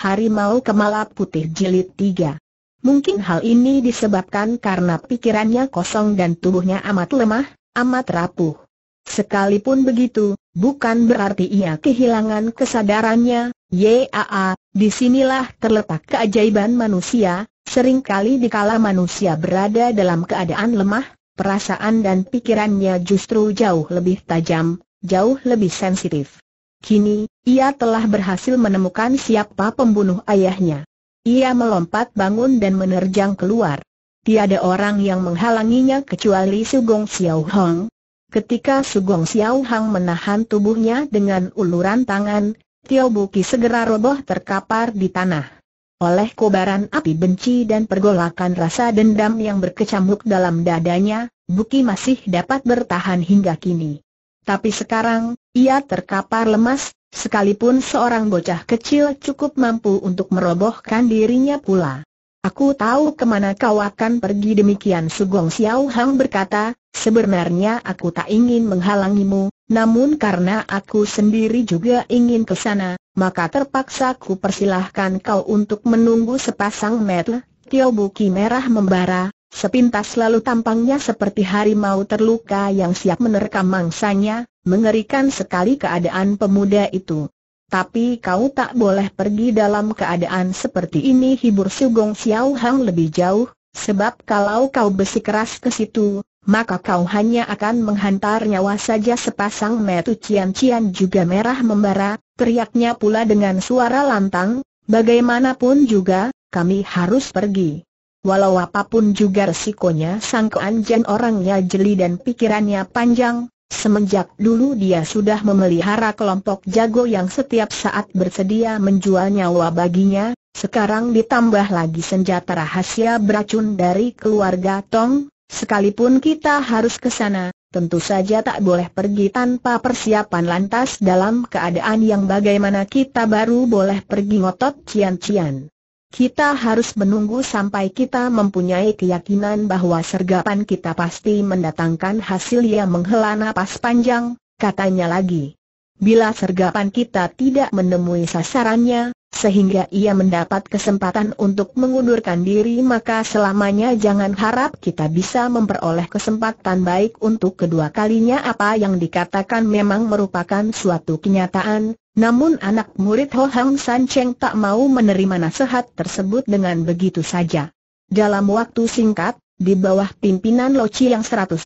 Harimau Kemala Putih Jilid 3 Mungkin hal ini disebabkan karena pikirannya kosong dan tubuhnya amat lemah, amat rapuh. Sekalipun begitu, bukan berarti ia kehilangan kesadarannya, yaa, disinilah terletak keajaiban manusia, seringkali dikala manusia berada dalam keadaan lemah, perasaan dan pikirannya justru jauh lebih tajam, jauh lebih sensitif. Kini, ia telah berhasil menemukan siapa pembunuh ayahnya. Ia melompat bangun dan menerjang keluar. Tiada orang yang menghalanginya kecuali Sugong Xiao Hong. Ketika Sugong Xiao Hong menahan tubuhnya dengan uluran tangan, Tio Buki segera roboh terkapar di tanah. Oleh kobaran api benci dan pergolakan rasa dendam yang berkecamuk dalam dadanya, Buki masih dapat bertahan hingga kini. Tapi sekarang, ia terkapar lemas, Sekalipun seorang bocah kecil cukup mampu untuk merobohkan dirinya pula. Aku tahu kemana kau akan pergi demikian Sugong Xiao Hang berkata, sebenarnya aku tak ingin menghalangimu, namun karena aku sendiri juga ingin ke sana, maka terpaksa ku persilahkan kau untuk menunggu sepasang metel. Tio Buki merah membara, sepintas lalu tampangnya seperti harimau terluka yang siap menerkam mangsanya, Mengerikan sekali keadaan pemuda itu. Tapi kau tak boleh pergi dalam keadaan seperti ini hibur Sugong Xiao Hang lebih jauh, sebab kalau kau bersikeras ke situ, maka kau hanya akan menghantar nyawa saja sepasang metu cian-cian juga merah membara, teriaknya pula dengan suara lantang, bagaimanapun juga, kami harus pergi. Walau apapun juga resikonya sang jen orangnya jeli dan pikirannya panjang, Semenjak dulu dia sudah memelihara kelompok jago yang setiap saat bersedia menjual nyawa baginya, sekarang ditambah lagi senjata rahasia beracun dari keluarga Tong, sekalipun kita harus ke sana, tentu saja tak boleh pergi tanpa persiapan lantas dalam keadaan yang bagaimana kita baru boleh pergi ngotot cian-cian. Kita harus menunggu sampai kita mempunyai keyakinan bahwa sergapan kita pasti mendatangkan hasil yang menghela napas panjang, katanya lagi. Bila sergapan kita tidak menemui sasarannya, sehingga ia mendapat kesempatan untuk mengundurkan diri maka selamanya jangan harap kita bisa memperoleh kesempatan baik untuk kedua kalinya apa yang dikatakan memang merupakan suatu kenyataan, namun anak murid Ho Hang San Cheng tak mau menerima nasihat tersebut dengan begitu saja. Dalam waktu singkat, di bawah pimpinan Lo Chi yang 136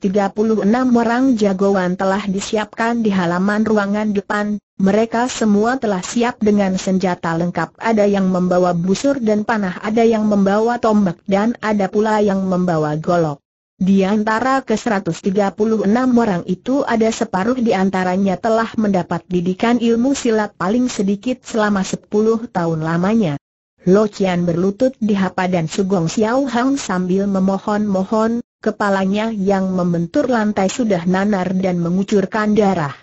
orang jagoan telah disiapkan di halaman ruangan depan, mereka semua telah siap dengan senjata lengkap ada yang membawa busur dan panah ada yang membawa tombak dan ada pula yang membawa golok. Di antara ke-136 orang itu ada separuh di antaranya telah mendapat didikan ilmu silat paling sedikit selama 10 tahun lamanya. Lo Qian berlutut di dan Sugong Xiao Hang sambil memohon-mohon, kepalanya yang membentur lantai sudah nanar dan mengucurkan darah.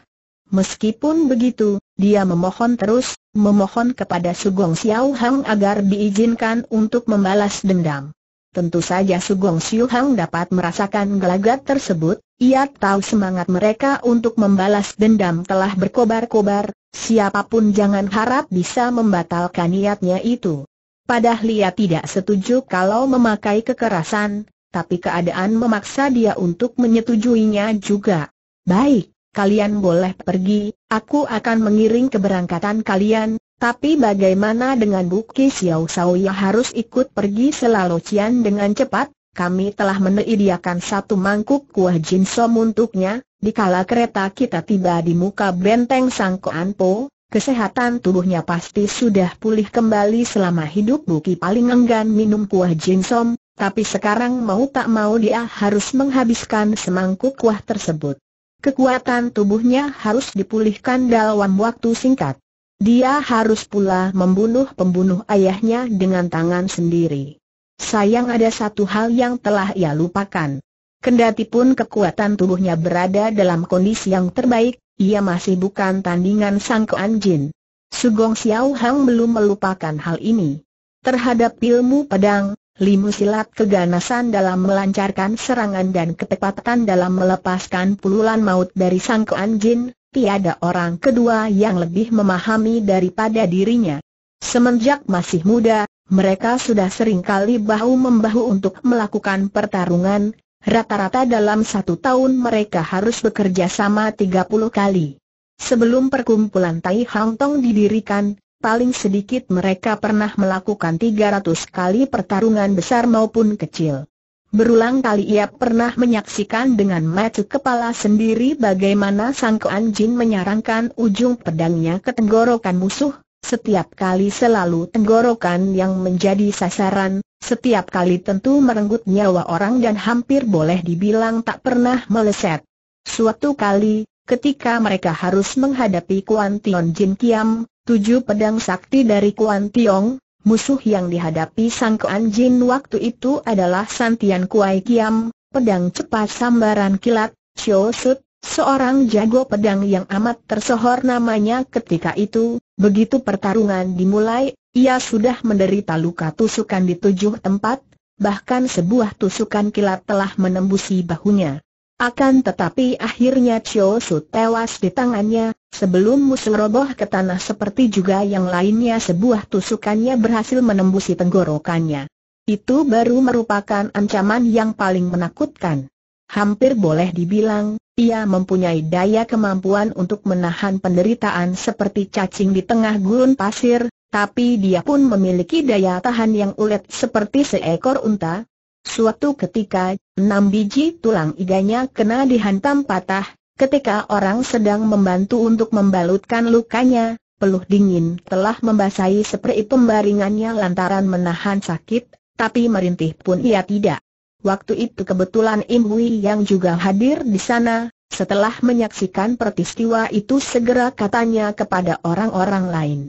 Meskipun begitu, dia memohon terus, memohon kepada Sugong Xiao Hang agar diizinkan untuk membalas dendam. Tentu saja Sugong Hang dapat merasakan gelagat tersebut, ia tahu semangat mereka untuk membalas dendam telah berkobar-kobar, siapapun jangan harap bisa membatalkan niatnya itu. Padahal ia tidak setuju kalau memakai kekerasan, tapi keadaan memaksa dia untuk menyetujuinya juga. Baik, kalian boleh pergi, aku akan mengiring keberangkatan kalian, tapi bagaimana dengan Buki Xiao Sao yang harus ikut pergi selalu Cian dengan cepat? Kami telah menediakan satu mangkuk kuah jinsom untuknya, Di kala kereta kita tiba di muka benteng Sang Sangkoan Po, kesehatan tubuhnya pasti sudah pulih kembali selama hidup Buki paling enggan minum kuah jinsom, tapi sekarang mau tak mau dia harus menghabiskan semangkuk kuah tersebut. Kekuatan tubuhnya harus dipulihkan dalam waktu singkat. Dia harus pula membunuh pembunuh ayahnya dengan tangan sendiri. Sayang ada satu hal yang telah ia lupakan. Kendati pun kekuatan tubuhnya berada dalam kondisi yang terbaik, ia masih bukan tandingan Sang keanjin. Sugong Xiao Hang belum melupakan hal ini. Terhadap ilmu pedang, limu silat keganasan dalam melancarkan serangan dan ketepatan dalam melepaskan pululan maut dari Sang keanjin tiada orang kedua yang lebih memahami daripada dirinya. Semenjak masih muda, mereka sudah sering kali bahu-membahu untuk melakukan pertarungan, rata-rata dalam satu tahun mereka harus bekerja sama 30 kali. Sebelum perkumpulan Tai Hang Tong didirikan, paling sedikit mereka pernah melakukan 300 kali pertarungan besar maupun kecil. Berulang kali ia pernah menyaksikan dengan mata kepala sendiri bagaimana Sang Kuan Jin menyarankan ujung pedangnya ke tenggorokan musuh, setiap kali selalu tenggorokan yang menjadi sasaran, setiap kali tentu merenggut nyawa orang dan hampir boleh dibilang tak pernah meleset. Suatu kali, ketika mereka harus menghadapi Kuan Tion Jin Kiam, tujuh pedang sakti dari Kuan Tiong, Musuh yang dihadapi Sang Kuan Jin waktu itu adalah Santian Kuai Kiam, pedang cepat sambaran kilat, Xiao Sut, seorang jago pedang yang amat tersohor namanya ketika itu. Begitu pertarungan dimulai, ia sudah menderita luka tusukan di tujuh tempat, bahkan sebuah tusukan kilat telah menembusi bahunya. Akan tetapi akhirnya Chio Su tewas di tangannya, sebelum musuh roboh ke tanah seperti juga yang lainnya sebuah tusukannya berhasil menembusi tenggorokannya. Itu baru merupakan ancaman yang paling menakutkan. Hampir boleh dibilang, ia mempunyai daya kemampuan untuk menahan penderitaan seperti cacing di tengah gurun pasir, tapi dia pun memiliki daya tahan yang ulet seperti seekor unta, Suatu ketika, enam biji tulang iganya kena dihantam patah, ketika orang sedang membantu untuk membalutkan lukanya, peluh dingin telah membasahi seperti pembaringannya lantaran menahan sakit, tapi merintih pun ia tidak. Waktu itu kebetulan Im Hui yang juga hadir di sana, setelah menyaksikan peristiwa itu segera katanya kepada orang-orang lain.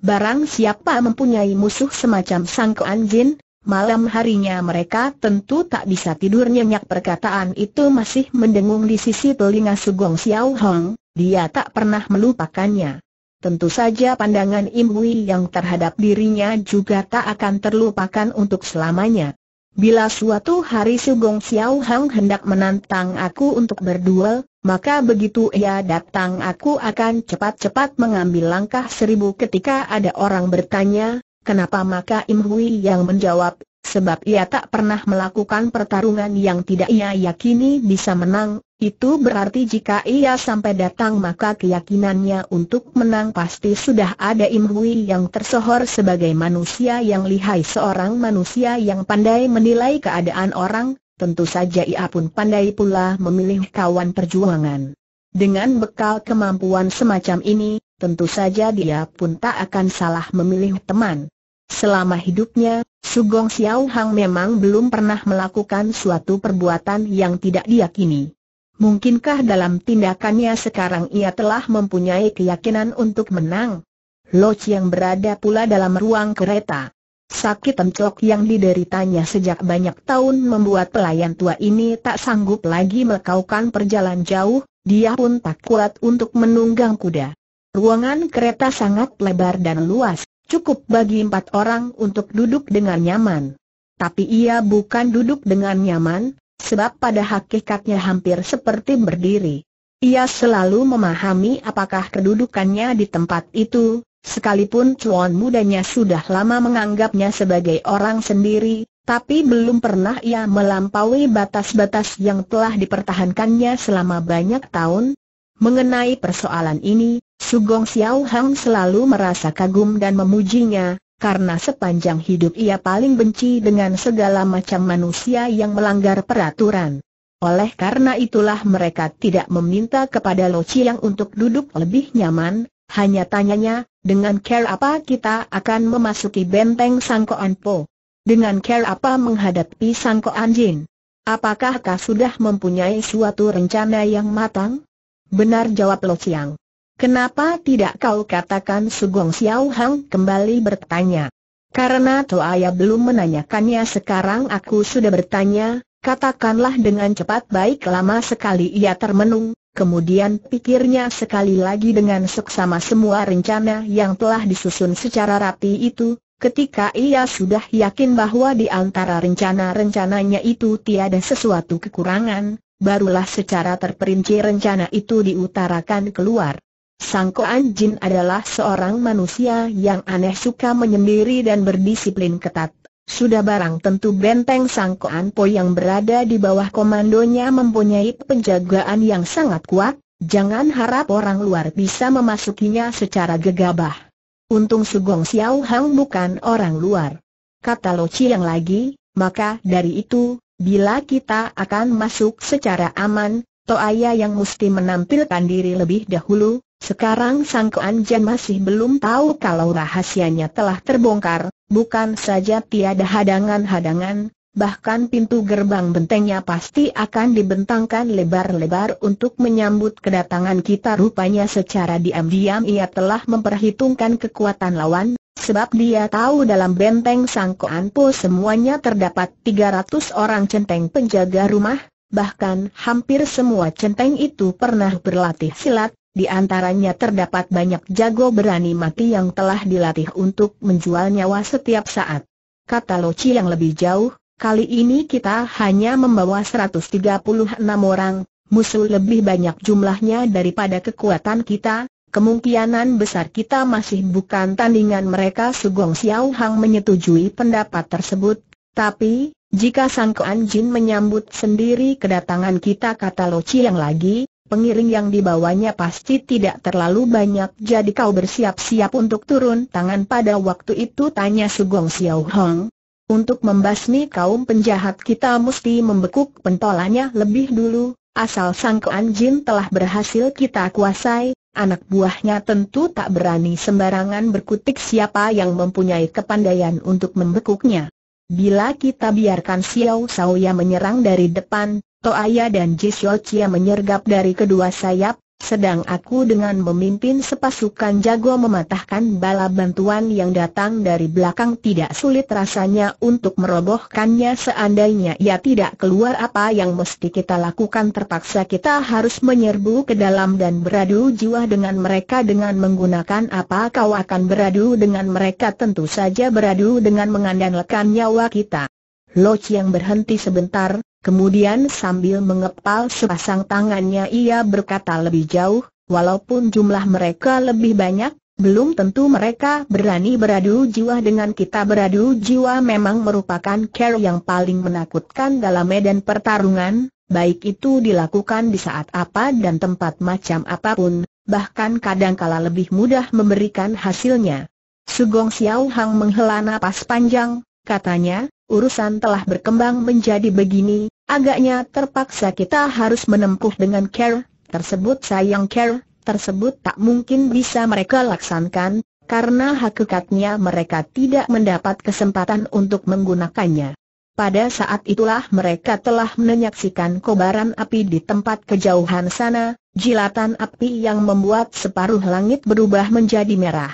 Barang siapa mempunyai musuh semacam Sangkoan Jin, Malam harinya mereka tentu tak bisa tidur nyenyak perkataan itu masih mendengung di sisi telinga Sugong Xiao Hong, dia tak pernah melupakannya. Tentu saja pandangan Im yang terhadap dirinya juga tak akan terlupakan untuk selamanya. Bila suatu hari Sugong Xiao Hong hendak menantang aku untuk berduel, maka begitu ia datang aku akan cepat-cepat mengambil langkah seribu ketika ada orang bertanya, Kenapa maka Im Hui yang menjawab, sebab ia tak pernah melakukan pertarungan yang tidak ia yakini bisa menang, itu berarti jika ia sampai datang maka keyakinannya untuk menang pasti sudah ada Im Hui yang tersohor sebagai manusia yang lihai seorang manusia yang pandai menilai keadaan orang, tentu saja ia pun pandai pula memilih kawan perjuangan. Dengan bekal kemampuan semacam ini, tentu saja dia pun tak akan salah memilih teman. Selama hidupnya, Sugong Xiao Hang memang belum pernah melakukan suatu perbuatan yang tidak diyakini. Mungkinkah dalam tindakannya sekarang ia telah mempunyai keyakinan untuk menang? Loch yang berada pula dalam ruang kereta. Sakit tencok yang dideritanya sejak banyak tahun membuat pelayan tua ini tak sanggup lagi melakukan perjalanan jauh, dia pun tak kuat untuk menunggang kuda. Ruangan kereta sangat lebar dan luas, cukup bagi empat orang untuk duduk dengan nyaman. Tapi ia bukan duduk dengan nyaman, sebab pada hakikatnya hampir seperti berdiri. Ia selalu memahami apakah kedudukannya di tempat itu, sekalipun cuan mudanya sudah lama menganggapnya sebagai orang sendiri, tapi belum pernah ia melampaui batas-batas yang telah dipertahankannya selama banyak tahun, Mengenai persoalan ini, Sugong Xiao Hang selalu merasa kagum dan memujinya, karena sepanjang hidup ia paling benci dengan segala macam manusia yang melanggar peraturan. Oleh karena itulah mereka tidak meminta kepada Lo Chiang untuk duduk lebih nyaman, hanya tanyanya, dengan care apa kita akan memasuki benteng Sangkoan Po? Dengan care apa menghadapi Sangkoan Jin? Apakah kau sudah mempunyai suatu rencana yang matang? Benar jawab Lo Chiang. Kenapa tidak kau katakan Sugong Xiao Hang kembali bertanya? Karena Toaya belum menanyakannya sekarang aku sudah bertanya, katakanlah dengan cepat baik lama sekali ia termenung, kemudian pikirnya sekali lagi dengan seksama semua rencana yang telah disusun secara rapi itu, ketika ia sudah yakin bahwa di antara rencana-rencananya itu tiada sesuatu kekurangan, barulah secara terperinci rencana itu diutarakan keluar. Sang Koan adalah seorang manusia yang aneh suka menyendiri dan berdisiplin ketat. Sudah barang tentu benteng Sang Koan yang berada di bawah komandonya mempunyai penjagaan yang sangat kuat, jangan harap orang luar bisa memasukinya secara gegabah. Untung Sugong Xiao Hang bukan orang luar. Kata Lo Chi yang lagi, maka dari itu, Bila kita akan masuk secara aman, Toaya yang mesti menampilkan diri lebih dahulu, sekarang Sang Jan masih belum tahu kalau rahasianya telah terbongkar, bukan saja tiada hadangan-hadangan, bahkan pintu gerbang bentengnya pasti akan dibentangkan lebar-lebar untuk menyambut kedatangan kita rupanya secara diam-diam ia telah memperhitungkan kekuatan lawan, sebab dia tahu dalam benteng Sangkoanpo semuanya terdapat 300 orang centeng penjaga rumah, bahkan hampir semua centeng itu pernah berlatih silat, di antaranya terdapat banyak jago berani mati yang telah dilatih untuk menjual nyawa setiap saat. Kata Loci yang lebih jauh, Kali ini kita hanya membawa 136 orang, musuh lebih banyak jumlahnya daripada kekuatan kita, Kemungkinan besar kita masih bukan tandingan mereka Sugong Xiao Hang menyetujui pendapat tersebut, tapi, jika Sang Kuan Jin menyambut sendiri kedatangan kita kata Lo Chi yang lagi, pengiring yang dibawanya pasti tidak terlalu banyak jadi kau bersiap-siap untuk turun tangan pada waktu itu tanya Sugong Xiao Hang, untuk membasmi kaum penjahat kita mesti membekuk pentolannya lebih dulu, asal sang jin telah berhasil kita kuasai, anak buahnya tentu tak berani sembarangan berkutik siapa yang mempunyai kepandaian untuk membekuknya. Bila kita biarkan Xiao Sauya menyerang dari depan, Toaya dan Jisio Chia menyergap dari kedua sayap, sedang aku dengan memimpin sepasukan jago mematahkan bala bantuan yang datang dari belakang tidak sulit rasanya untuk merobohkannya seandainya ia tidak keluar apa yang mesti kita lakukan terpaksa kita harus menyerbu ke dalam dan beradu jiwa dengan mereka dengan menggunakan apa kau akan beradu dengan mereka tentu saja beradu dengan mengandalkan nyawa kita. Loch yang berhenti sebentar, Kemudian sambil mengepal sepasang tangannya ia berkata lebih jauh, walaupun jumlah mereka lebih banyak, belum tentu mereka berani beradu jiwa dengan kita beradu jiwa memang merupakan care yang paling menakutkan dalam medan pertarungan, baik itu dilakukan di saat apa dan tempat macam apapun, bahkan kadangkala lebih mudah memberikan hasilnya. Sugong Xiao Hang menghela napas panjang, katanya, urusan telah berkembang menjadi begini, agaknya terpaksa kita harus menempuh dengan care, tersebut sayang care, tersebut tak mungkin bisa mereka laksankan, karena hakikatnya mereka tidak mendapat kesempatan untuk menggunakannya. Pada saat itulah mereka telah menyaksikan kobaran api di tempat kejauhan sana, jilatan api yang membuat separuh langit berubah menjadi merah.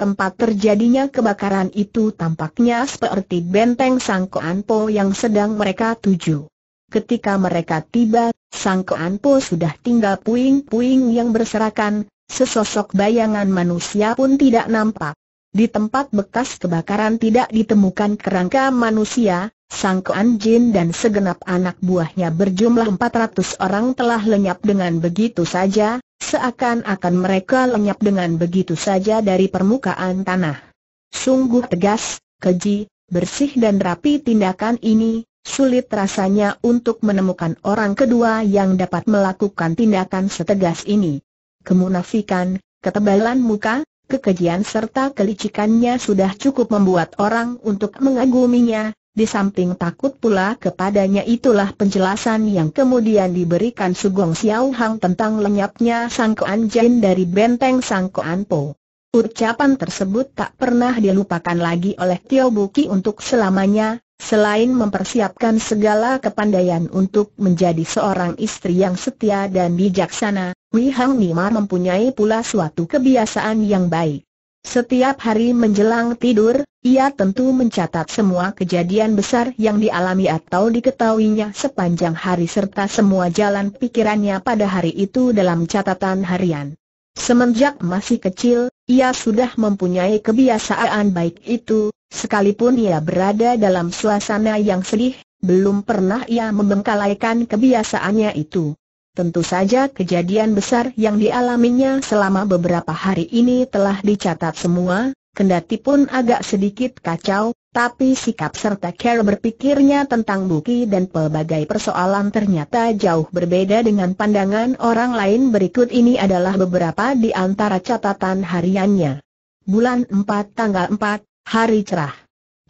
Tempat terjadinya kebakaran itu tampaknya seperti benteng Sangko Anpo yang sedang mereka tuju. Ketika mereka tiba, Sangko Anpo sudah tinggal puing-puing yang berserakan, sesosok bayangan manusia pun tidak nampak. Di tempat bekas kebakaran tidak ditemukan kerangka manusia, Sangko Anjin dan segenap anak buahnya berjumlah 400 orang telah lenyap dengan begitu saja, seakan-akan mereka lenyap dengan begitu saja dari permukaan tanah. Sungguh tegas, keji, bersih dan rapi tindakan ini, sulit rasanya untuk menemukan orang kedua yang dapat melakukan tindakan setegas ini. Kemunafikan, ketebalan muka, kekejian serta kelicikannya sudah cukup membuat orang untuk mengaguminya, di samping takut pula kepadanya itulah penjelasan yang kemudian diberikan Sugong Xiao Hang tentang lenyapnya Sangkoan Jin dari benteng Sangkoan Po. Ucapan tersebut tak pernah dilupakan lagi oleh Tio Buki untuk selamanya, selain mempersiapkan segala kepandaian untuk menjadi seorang istri yang setia dan bijaksana, Wei Hang Nima mempunyai pula suatu kebiasaan yang baik. Setiap hari menjelang tidur, ia tentu mencatat semua kejadian besar yang dialami atau diketahuinya sepanjang hari serta semua jalan pikirannya pada hari itu dalam catatan harian. Semenjak masih kecil, ia sudah mempunyai kebiasaan baik itu, sekalipun ia berada dalam suasana yang sedih, belum pernah ia membengkalaikan kebiasaannya itu. Tentu saja kejadian besar yang dialaminya selama beberapa hari ini telah dicatat semua, kendati pun agak sedikit kacau, tapi sikap serta care berpikirnya tentang Buki dan pelbagai persoalan ternyata jauh berbeda dengan pandangan orang lain berikut ini adalah beberapa di antara catatan hariannya. Bulan 4 tanggal 4, hari cerah.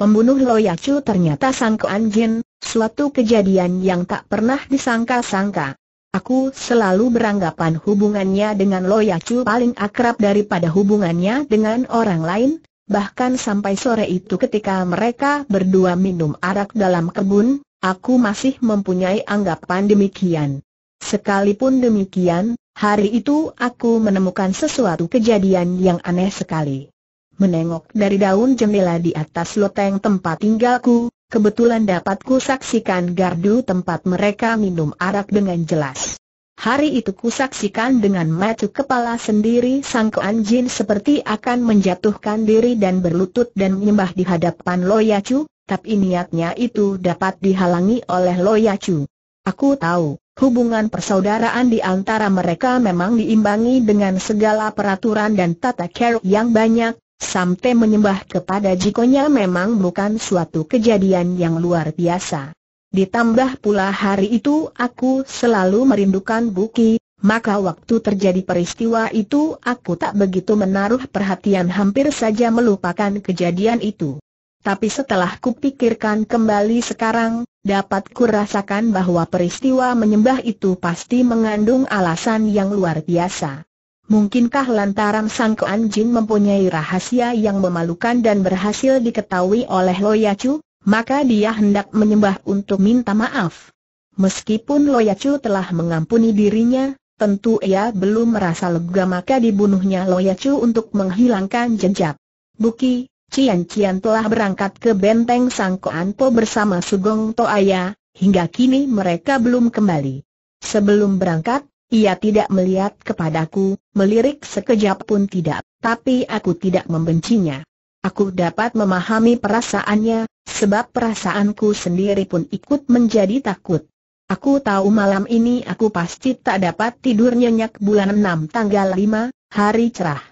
Pembunuh Loyacu ternyata Sangko jin, suatu kejadian yang tak pernah disangka-sangka. Aku selalu beranggapan hubungannya dengan Loya Chu paling akrab daripada hubungannya dengan orang lain, bahkan sampai sore itu ketika mereka berdua minum arak dalam kebun, aku masih mempunyai anggapan demikian. Sekalipun demikian, hari itu aku menemukan sesuatu kejadian yang aneh sekali. Menengok dari daun jendela di atas loteng tempat tinggalku, kebetulan dapat saksikan gardu tempat mereka minum arak dengan jelas. Hari itu kusaksikan dengan mata kepala sendiri sang Jin seperti akan menjatuhkan diri dan berlutut dan menyembah di hadapan Loyacu, tapi niatnya itu dapat dihalangi oleh Loyacu. Aku tahu, hubungan persaudaraan di antara mereka memang diimbangi dengan segala peraturan dan tata cara yang banyak, sampai menyembah kepada jikonya memang bukan suatu kejadian yang luar biasa. Ditambah pula hari itu aku selalu merindukan Buki, maka waktu terjadi peristiwa itu aku tak begitu menaruh perhatian hampir saja melupakan kejadian itu. Tapi setelah kupikirkan kembali sekarang, dapat kurasakan bahwa peristiwa menyembah itu pasti mengandung alasan yang luar biasa. Mungkinkah lantaran Sang Kuan Jin mempunyai rahasia yang memalukan dan berhasil diketahui oleh Loyacu, maka dia hendak menyembah untuk minta maaf. Meskipun Loyacu telah mengampuni dirinya, tentu ia belum merasa lega maka dibunuhnya Loyacu untuk menghilangkan jejak. Buki, Cian Cian telah berangkat ke benteng Sang Kuan Po bersama Sugong Toaya, hingga kini mereka belum kembali. Sebelum berangkat, ia tidak melihat kepadaku, melirik sekejap pun tidak, tapi aku tidak membencinya. Aku dapat memahami perasaannya, sebab perasaanku sendiri pun ikut menjadi takut. Aku tahu malam ini aku pasti tak dapat tidur nyenyak bulan 6 tanggal 5, hari cerah.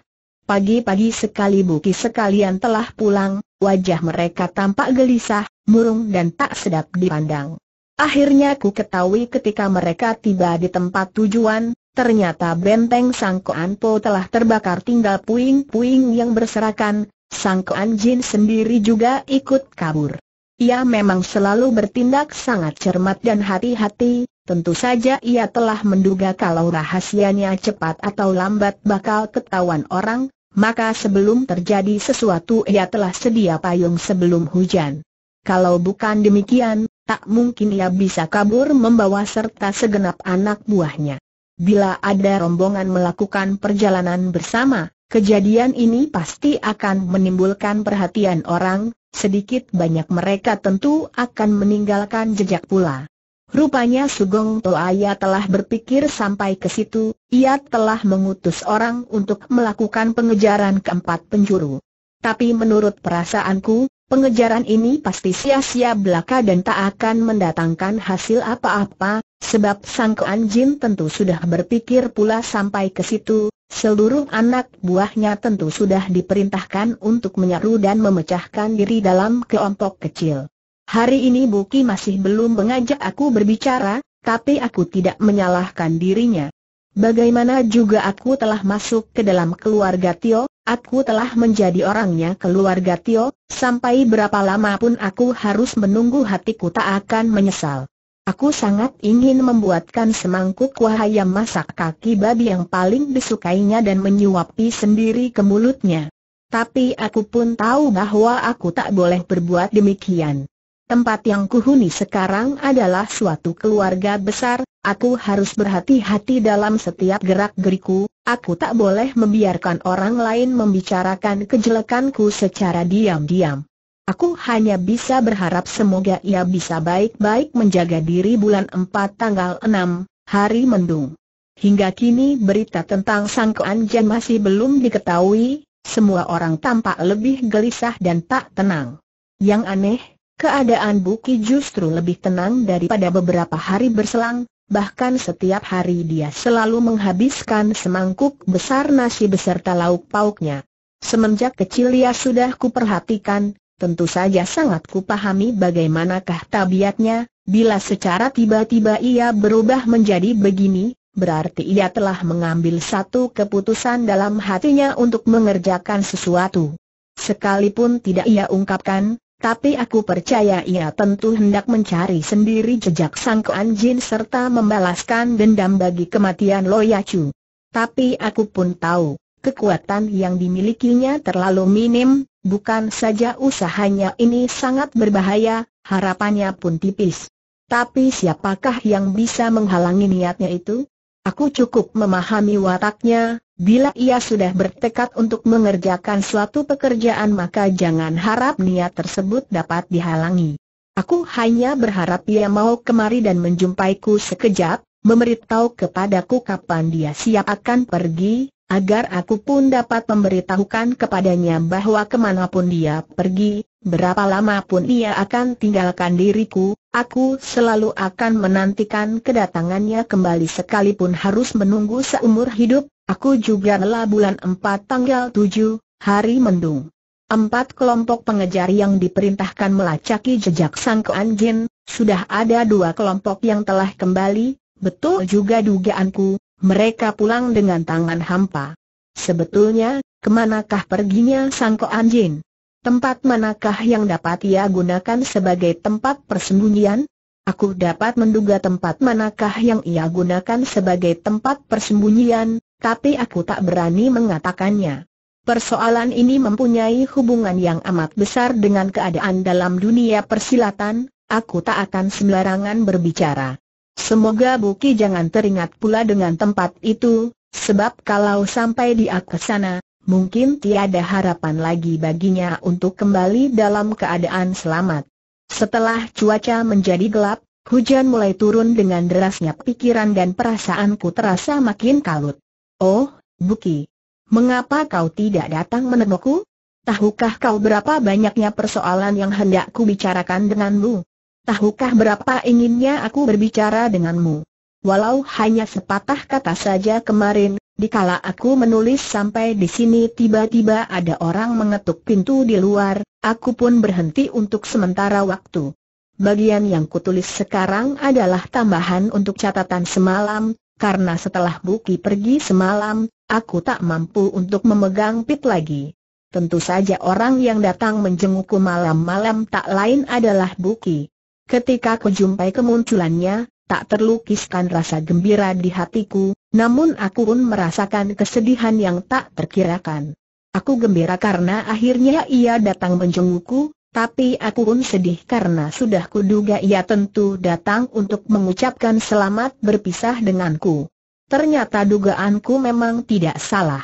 Pagi-pagi sekali buki sekalian telah pulang, wajah mereka tampak gelisah, murung dan tak sedap dipandang. Akhirnya ku ketahui ketika mereka tiba di tempat tujuan, ternyata benteng Sang Sangkoan Po telah terbakar tinggal puing-puing yang berserakan, Sang Sangkoan Jin sendiri juga ikut kabur. Ia memang selalu bertindak sangat cermat dan hati-hati, tentu saja ia telah menduga kalau rahasianya cepat atau lambat bakal ketahuan orang, maka sebelum terjadi sesuatu ia telah sedia payung sebelum hujan. Kalau bukan demikian, tak mungkin ia bisa kabur membawa serta segenap anak buahnya. Bila ada rombongan melakukan perjalanan bersama, kejadian ini pasti akan menimbulkan perhatian orang, sedikit banyak mereka tentu akan meninggalkan jejak pula. Rupanya Sugong Toaya telah berpikir sampai ke situ, ia telah mengutus orang untuk melakukan pengejaran keempat penjuru. Tapi menurut perasaanku, Pengejaran ini pasti sia-sia belaka dan tak akan mendatangkan hasil apa-apa, sebab Sang keanjin tentu sudah berpikir pula sampai ke situ, seluruh anak buahnya tentu sudah diperintahkan untuk menyeru dan memecahkan diri dalam kelompok kecil. Hari ini Buki masih belum mengajak aku berbicara, tapi aku tidak menyalahkan dirinya. Bagaimana juga aku telah masuk ke dalam keluarga Tio, Aku telah menjadi orangnya keluarga Tio, sampai berapa lama pun aku harus menunggu hatiku tak akan menyesal. Aku sangat ingin membuatkan semangkuk kuah ayam masak kaki babi yang paling disukainya dan menyuapi sendiri ke mulutnya. Tapi aku pun tahu bahwa aku tak boleh berbuat demikian. Tempat yang kuhuni sekarang adalah suatu keluarga besar, aku harus berhati-hati dalam setiap gerak-geriku, aku tak boleh membiarkan orang lain membicarakan kejelekanku secara diam-diam. Aku hanya bisa berharap semoga ia bisa baik-baik menjaga diri bulan empat, tanggal 6, hari mendung. Hingga kini berita tentang Sang Kuan Jan masih belum diketahui, semua orang tampak lebih gelisah dan tak tenang. Yang aneh, Keadaan Buki justru lebih tenang daripada beberapa hari berselang, bahkan setiap hari dia selalu menghabiskan semangkuk besar nasi beserta lauk pauknya. Semenjak kecil ia sudah kuperhatikan, tentu saja sangat kupahami bagaimanakah tabiatnya, bila secara tiba-tiba ia berubah menjadi begini, berarti ia telah mengambil satu keputusan dalam hatinya untuk mengerjakan sesuatu. Sekalipun tidak ia ungkapkan, tapi aku percaya ia tentu hendak mencari sendiri jejak Sang Kuan Jin serta membalaskan dendam bagi kematian Loyacu. Tapi aku pun tahu, kekuatan yang dimilikinya terlalu minim, bukan saja usahanya ini sangat berbahaya, harapannya pun tipis. Tapi siapakah yang bisa menghalangi niatnya itu? Aku cukup memahami wataknya, Bila ia sudah bertekad untuk mengerjakan suatu pekerjaan maka jangan harap niat tersebut dapat dihalangi. Aku hanya berharap ia mau kemari dan menjumpaiku sekejap, memberitahu kepadaku kapan dia siap akan pergi, agar aku pun dapat memberitahukan kepadanya bahwa kemanapun dia pergi, berapa lama pun ia akan tinggalkan diriku, aku selalu akan menantikan kedatangannya kembali sekalipun harus menunggu seumur hidup, Aku juga lelah bulan 4 tanggal 7, hari mendung. Empat kelompok pengejar yang diperintahkan melacaki jejak Sang keanjin, sudah ada dua kelompok yang telah kembali, betul juga dugaanku, mereka pulang dengan tangan hampa. Sebetulnya, kemanakah perginya Sang keanjin? Tempat manakah yang dapat ia gunakan sebagai tempat persembunyian? Aku dapat menduga tempat manakah yang ia gunakan sebagai tempat persembunyian, tapi aku tak berani mengatakannya. Persoalan ini mempunyai hubungan yang amat besar dengan keadaan dalam dunia persilatan, aku tak akan sembarangan berbicara. Semoga Buki jangan teringat pula dengan tempat itu, sebab kalau sampai dia ke sana, mungkin tiada harapan lagi baginya untuk kembali dalam keadaan selamat. Setelah cuaca menjadi gelap, hujan mulai turun dengan derasnya pikiran dan perasaanku terasa makin kalut. Oh, Buki. Mengapa kau tidak datang menemuku? Tahukah kau berapa banyaknya persoalan yang hendak ku bicarakan denganmu? Tahukah berapa inginnya aku berbicara denganmu? Walau hanya sepatah kata saja kemarin, dikala aku menulis sampai di sini tiba-tiba ada orang mengetuk pintu di luar, aku pun berhenti untuk sementara waktu. Bagian yang kutulis sekarang adalah tambahan untuk catatan semalam, karena setelah Buki pergi semalam, aku tak mampu untuk memegang pit lagi. Tentu saja orang yang datang menjengukku malam-malam tak lain adalah Buki. Ketika ku jumpai kemunculannya, tak terlukiskan rasa gembira di hatiku, namun aku pun merasakan kesedihan yang tak terkirakan. Aku gembira karena akhirnya ia datang menjengukku, tapi aku pun sedih karena sudah kuduga ia tentu datang untuk mengucapkan selamat berpisah denganku. Ternyata dugaanku memang tidak salah.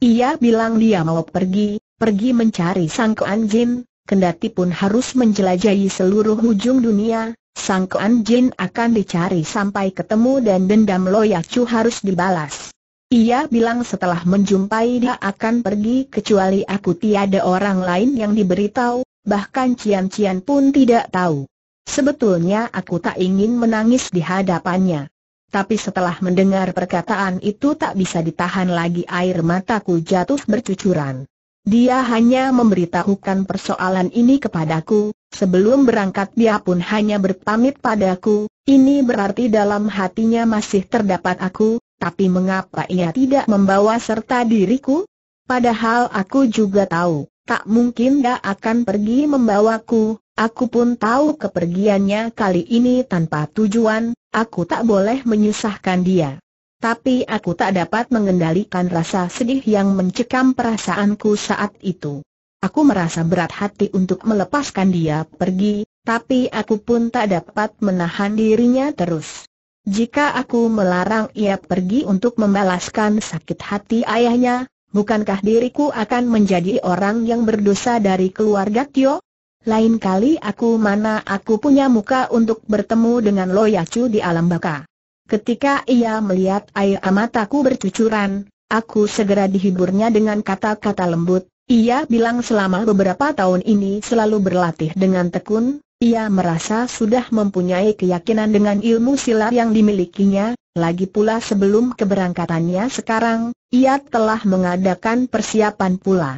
Ia bilang dia mau pergi, pergi mencari sang Jin, kendati pun harus menjelajahi seluruh ujung dunia, sang Jin akan dicari sampai ketemu dan dendam Loya cu harus dibalas. Ia bilang setelah menjumpai dia akan pergi kecuali aku tiada orang lain yang diberitahu, bahkan Cian-Cian pun tidak tahu. Sebetulnya aku tak ingin menangis di hadapannya. Tapi setelah mendengar perkataan itu tak bisa ditahan lagi air mataku jatuh bercucuran. Dia hanya memberitahukan persoalan ini kepadaku, sebelum berangkat dia pun hanya berpamit padaku, ini berarti dalam hatinya masih terdapat aku, tapi mengapa ia tidak membawa serta diriku? Padahal aku juga tahu, tak mungkin gak akan pergi membawaku, aku pun tahu kepergiannya kali ini tanpa tujuan, aku tak boleh menyusahkan dia. Tapi aku tak dapat mengendalikan rasa sedih yang mencekam perasaanku saat itu. Aku merasa berat hati untuk melepaskan dia pergi, tapi aku pun tak dapat menahan dirinya terus. Jika aku melarang ia pergi untuk membalaskan sakit hati ayahnya, bukankah diriku akan menjadi orang yang berdosa dari keluarga Tio? Lain kali aku mana aku punya muka untuk bertemu dengan Lo Yacu di alam baka. Ketika ia melihat air mataku bercucuran, aku segera dihiburnya dengan kata-kata lembut. Ia bilang selama beberapa tahun ini selalu berlatih dengan tekun, ia merasa sudah mempunyai keyakinan dengan ilmu silat yang dimilikinya, lagi pula sebelum keberangkatannya sekarang, ia telah mengadakan persiapan pula.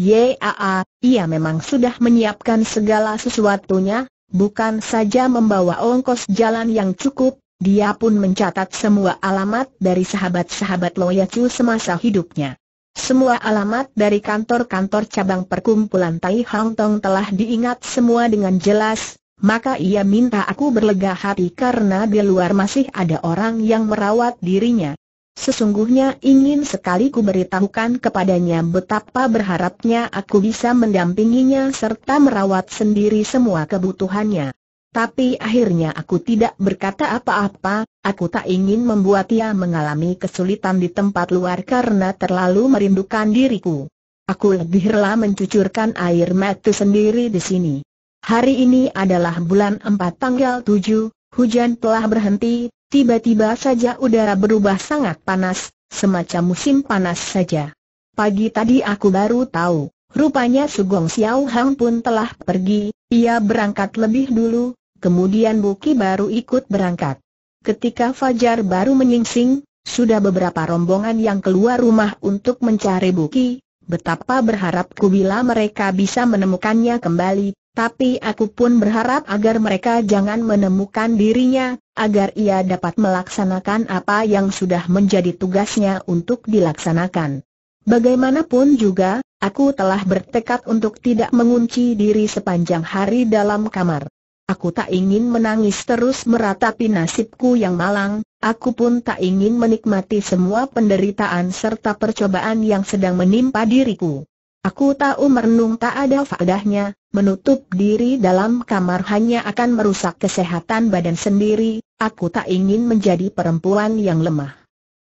Yaa, ia memang sudah menyiapkan segala sesuatunya, bukan saja membawa ongkos jalan yang cukup, dia pun mencatat semua alamat dari sahabat-sahabat Loyacu semasa hidupnya. Semua alamat dari kantor-kantor cabang perkumpulan Tai Hang Tong telah diingat semua dengan jelas, maka ia minta aku berlega hati karena di luar masih ada orang yang merawat dirinya. Sesungguhnya ingin sekali ku beritahukan kepadanya betapa berharapnya aku bisa mendampinginya serta merawat sendiri semua kebutuhannya. Tapi akhirnya aku tidak berkata apa-apa, aku tak ingin membuat ia mengalami kesulitan di tempat luar karena terlalu merindukan diriku. Aku lebih rela mencucurkan air mata sendiri di sini. Hari ini adalah bulan 4 tanggal 7, hujan telah berhenti, tiba-tiba saja udara berubah sangat panas, semacam musim panas saja. Pagi tadi aku baru tahu, rupanya Sugong Xiao Hang pun telah pergi, ia berangkat lebih dulu, kemudian Buki baru ikut berangkat. Ketika Fajar baru menyingsing, sudah beberapa rombongan yang keluar rumah untuk mencari Buki, betapa berharapku bila mereka bisa menemukannya kembali, tapi aku pun berharap agar mereka jangan menemukan dirinya, agar ia dapat melaksanakan apa yang sudah menjadi tugasnya untuk dilaksanakan. Bagaimanapun juga, aku telah bertekad untuk tidak mengunci diri sepanjang hari dalam kamar. Aku tak ingin menangis terus meratapi nasibku yang malang, aku pun tak ingin menikmati semua penderitaan serta percobaan yang sedang menimpa diriku. Aku tahu merenung tak ada faedahnya, menutup diri dalam kamar hanya akan merusak kesehatan badan sendiri, aku tak ingin menjadi perempuan yang lemah.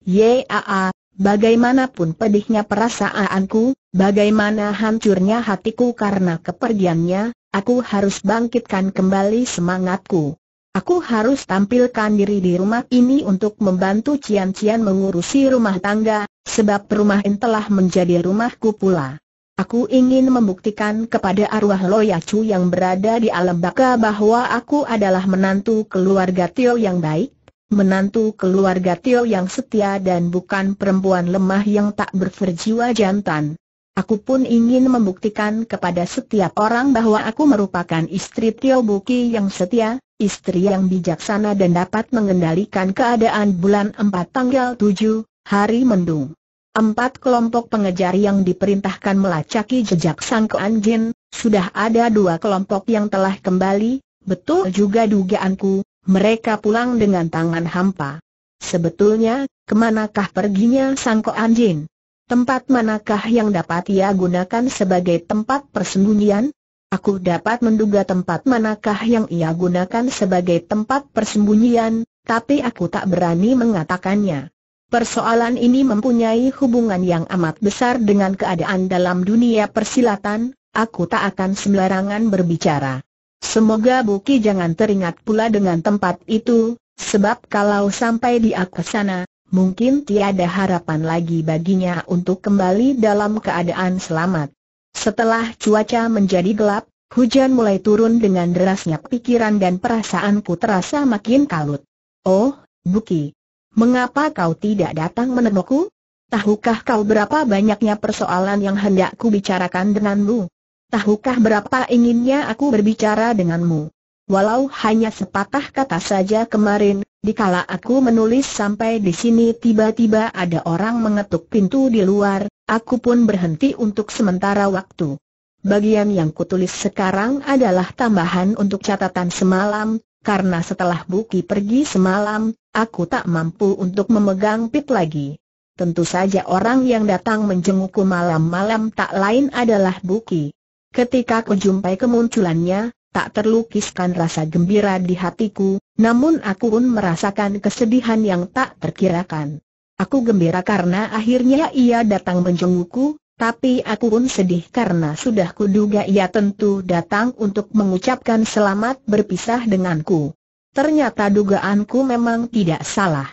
Yaa, bagaimanapun pedihnya perasaanku, bagaimana hancurnya hatiku karena kepergiannya, aku harus bangkitkan kembali semangatku. Aku harus tampilkan diri di rumah ini untuk membantu Cian-Cian mengurusi rumah tangga, sebab rumah ini telah menjadi rumahku pula. Aku ingin membuktikan kepada arwah Loyacu yang berada di alam baka bahwa aku adalah menantu keluarga Tio yang baik, menantu keluarga Tio yang setia dan bukan perempuan lemah yang tak berferjiwa jantan. Aku pun ingin membuktikan kepada setiap orang bahwa aku merupakan istri Tio Buki yang setia, istri yang bijaksana dan dapat mengendalikan keadaan bulan 4 tanggal 7, hari mendung. Empat kelompok pengejar yang diperintahkan melacaki jejak Sang Kuan Jin, sudah ada dua kelompok yang telah kembali, betul juga dugaanku, mereka pulang dengan tangan hampa. Sebetulnya, kemanakah perginya Sang Kuan Jin? Tempat manakah yang dapat ia gunakan sebagai tempat persembunyian? Aku dapat menduga tempat manakah yang ia gunakan sebagai tempat persembunyian, tapi aku tak berani mengatakannya. Persoalan ini mempunyai hubungan yang amat besar dengan keadaan dalam dunia persilatan, aku tak akan sembarangan berbicara. Semoga Buki jangan teringat pula dengan tempat itu, sebab kalau sampai dia ke sana, mungkin tiada harapan lagi baginya untuk kembali dalam keadaan selamat. Setelah cuaca menjadi gelap, hujan mulai turun dengan derasnya pikiran dan perasaanku terasa makin kalut. Oh, Buki, mengapa kau tidak datang menemuku? Tahukah kau berapa banyaknya persoalan yang hendak ku bicarakan denganmu? Tahukah berapa inginnya aku berbicara denganmu? Walau hanya sepatah kata saja kemarin, Dikala aku menulis sampai di sini tiba-tiba ada orang mengetuk pintu di luar, aku pun berhenti untuk sementara waktu. Bagian yang kutulis sekarang adalah tambahan untuk catatan semalam, karena setelah Buki pergi semalam, aku tak mampu untuk memegang pit lagi. Tentu saja orang yang datang menjengukku malam-malam tak lain adalah Buki. Ketika kujumpai kemunculannya, tak terlukiskan rasa gembira di hatiku, namun aku pun merasakan kesedihan yang tak terkirakan. Aku gembira karena akhirnya ia datang menjengukku, tapi aku pun sedih karena sudah kuduga ia tentu datang untuk mengucapkan selamat berpisah denganku. Ternyata dugaanku memang tidak salah.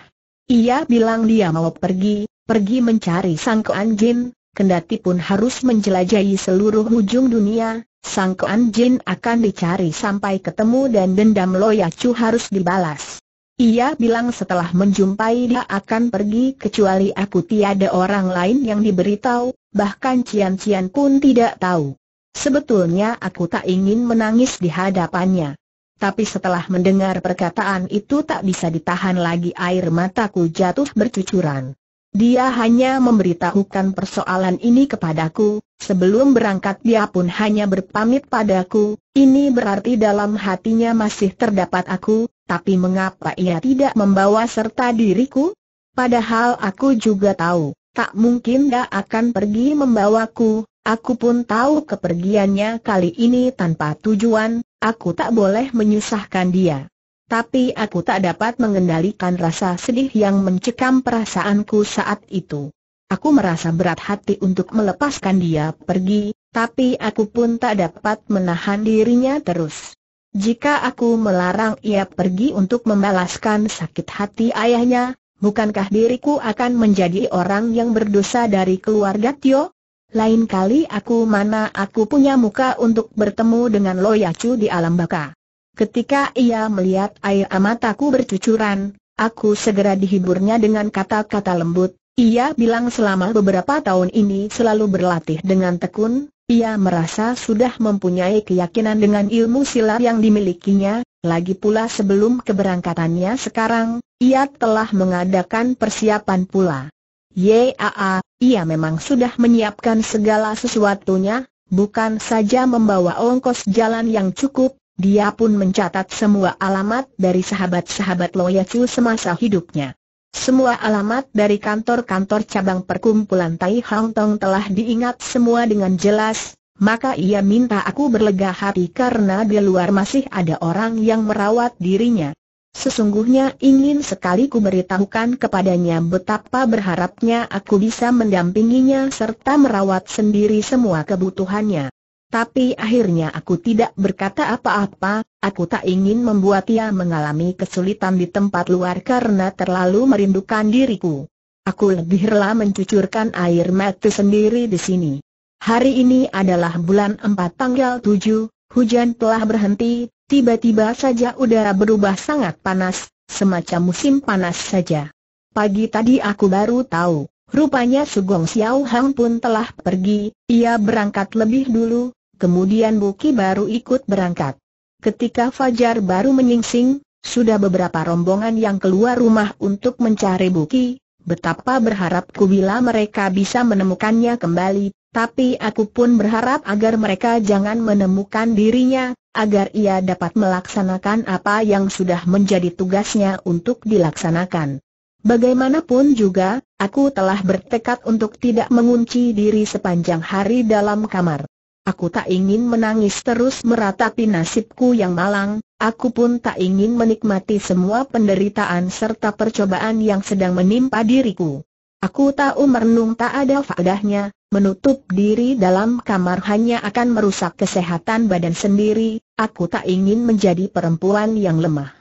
Ia bilang dia mau pergi, pergi mencari sang keanjin, kendati pun harus menjelajahi seluruh ujung dunia, Sang Jin akan dicari sampai ketemu dan dendam Lo Ya Chu harus dibalas. Ia bilang setelah menjumpai dia akan pergi kecuali aku tiada orang lain yang diberitahu, bahkan Cian Cian pun tidak tahu. Sebetulnya aku tak ingin menangis di hadapannya. Tapi setelah mendengar perkataan itu tak bisa ditahan lagi air mataku jatuh bercucuran. Dia hanya memberitahukan persoalan ini kepadaku, sebelum berangkat dia pun hanya berpamit padaku, ini berarti dalam hatinya masih terdapat aku, tapi mengapa ia tidak membawa serta diriku? Padahal aku juga tahu, tak mungkin dia akan pergi membawaku, Aku pun tahu kepergiannya kali ini tanpa tujuan, aku tak boleh menyusahkan dia tapi aku tak dapat mengendalikan rasa sedih yang mencekam perasaanku saat itu. Aku merasa berat hati untuk melepaskan dia pergi, tapi aku pun tak dapat menahan dirinya terus. Jika aku melarang ia pergi untuk membalaskan sakit hati ayahnya, bukankah diriku akan menjadi orang yang berdosa dari keluarga Tio? Lain kali aku mana aku punya muka untuk bertemu dengan Loyacu di alam baka. Ketika ia melihat air mataku bercucuran, aku segera dihiburnya dengan kata-kata lembut. Ia bilang selama beberapa tahun ini selalu berlatih dengan tekun, ia merasa sudah mempunyai keyakinan dengan ilmu silat yang dimilikinya, lagi pula sebelum keberangkatannya sekarang, ia telah mengadakan persiapan pula. Yaa, ia memang sudah menyiapkan segala sesuatunya, bukan saja membawa ongkos jalan yang cukup, dia pun mencatat semua alamat dari sahabat-sahabat Loya semasa hidupnya. Semua alamat dari kantor-kantor cabang perkumpulan Tai Hong Tong telah diingat semua dengan jelas, maka ia minta aku berlega hati karena di luar masih ada orang yang merawat dirinya. Sesungguhnya ingin sekali ku beritahukan kepadanya betapa berharapnya aku bisa mendampinginya serta merawat sendiri semua kebutuhannya. Tapi akhirnya aku tidak berkata apa-apa, aku tak ingin membuat ia mengalami kesulitan di tempat luar karena terlalu merindukan diriku. Aku lebih rela mencucurkan air mata sendiri di sini. Hari ini adalah bulan 4 tanggal 7, hujan telah berhenti, tiba-tiba saja udara berubah sangat panas, semacam musim panas saja. Pagi tadi aku baru tahu, rupanya Sugong Xiao Hang pun telah pergi, ia berangkat lebih dulu, kemudian Buki baru ikut berangkat. Ketika Fajar baru menyingsing, sudah beberapa rombongan yang keluar rumah untuk mencari Buki, betapa berharapku bila mereka bisa menemukannya kembali, tapi aku pun berharap agar mereka jangan menemukan dirinya, agar ia dapat melaksanakan apa yang sudah menjadi tugasnya untuk dilaksanakan. Bagaimanapun juga, aku telah bertekad untuk tidak mengunci diri sepanjang hari dalam kamar. Aku tak ingin menangis terus meratapi nasibku yang malang, aku pun tak ingin menikmati semua penderitaan serta percobaan yang sedang menimpa diriku. Aku tahu merenung tak ada faedahnya, menutup diri dalam kamar hanya akan merusak kesehatan badan sendiri, aku tak ingin menjadi perempuan yang lemah.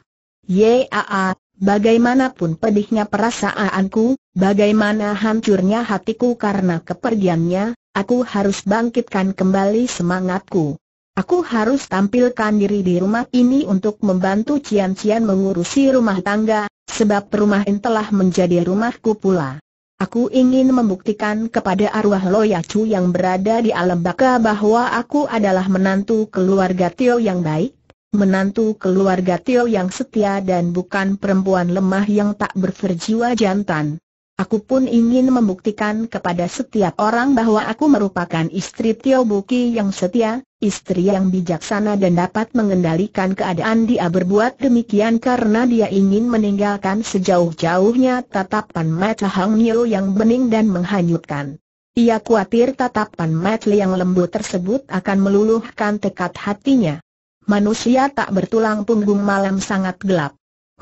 Yaa, bagaimanapun pedihnya perasaanku, bagaimana hancurnya hatiku karena kepergiannya, Aku harus bangkitkan kembali semangatku. Aku harus tampilkan diri di rumah ini untuk membantu Cian-Cian mengurusi rumah tangga, sebab rumah ini telah menjadi rumahku pula. Aku ingin membuktikan kepada arwah Loyacu yang berada di alam baka bahwa aku adalah menantu keluarga Tio yang baik, menantu keluarga Tio yang setia dan bukan perempuan lemah yang tak berferjiwa jantan. Aku pun ingin membuktikan kepada setiap orang bahwa aku merupakan istri Tio Buki yang setia, istri yang bijaksana dan dapat mengendalikan keadaan dia berbuat demikian karena dia ingin meninggalkan sejauh-jauhnya tatapan mata Hang Nyo yang bening dan menghanyutkan. Ia khawatir tatapan mata yang lembut tersebut akan meluluhkan tekad hatinya. Manusia tak bertulang punggung malam sangat gelap.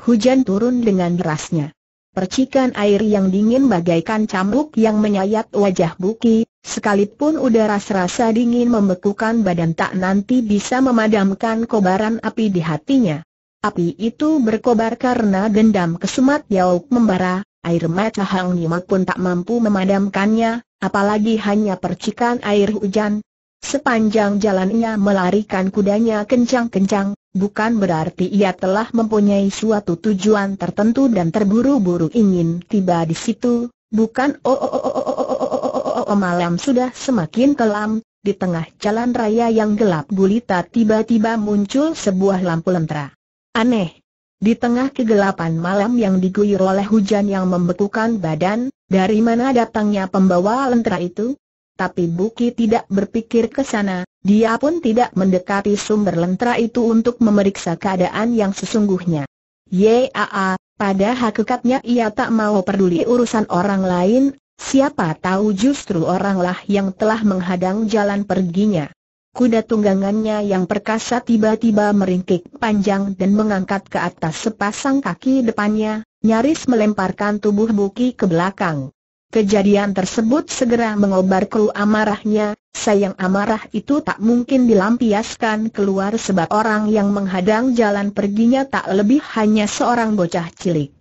Hujan turun dengan derasnya. Percikan air yang dingin bagaikan cambuk yang menyayat wajah Buki, sekalipun udara serasa dingin membekukan badan tak nanti bisa memadamkan kobaran api di hatinya. Api itu berkobar karena dendam kesumat Yauk membara, air mata Hang Nima pun tak mampu memadamkannya, apalagi hanya percikan air hujan, Sepanjang jalannya melarikan kudanya kencang-kencang, bukan berarti ia telah mempunyai suatu tujuan tertentu dan terburu-buru ingin tiba di situ, bukan oh oh oh oh oh oh oh malam sudah semakin kelam, di tengah jalan raya yang gelap gulita tiba-tiba muncul sebuah lampu lentera. Aneh, di tengah kegelapan malam yang diguyur oleh hujan yang membekukan badan, dari mana datangnya pembawa lentera itu? tapi Buki tidak berpikir ke sana, dia pun tidak mendekati sumber lentera itu untuk memeriksa keadaan yang sesungguhnya. Yaa, pada hakikatnya ia tak mau peduli urusan orang lain, siapa tahu justru oranglah yang telah menghadang jalan perginya. Kuda tunggangannya yang perkasa tiba-tiba meringkik panjang dan mengangkat ke atas sepasang kaki depannya, nyaris melemparkan tubuh Buki ke belakang. Kejadian tersebut segera mengobar amarahnya, sayang amarah itu tak mungkin dilampiaskan keluar sebab orang yang menghadang jalan perginya tak lebih hanya seorang bocah cilik.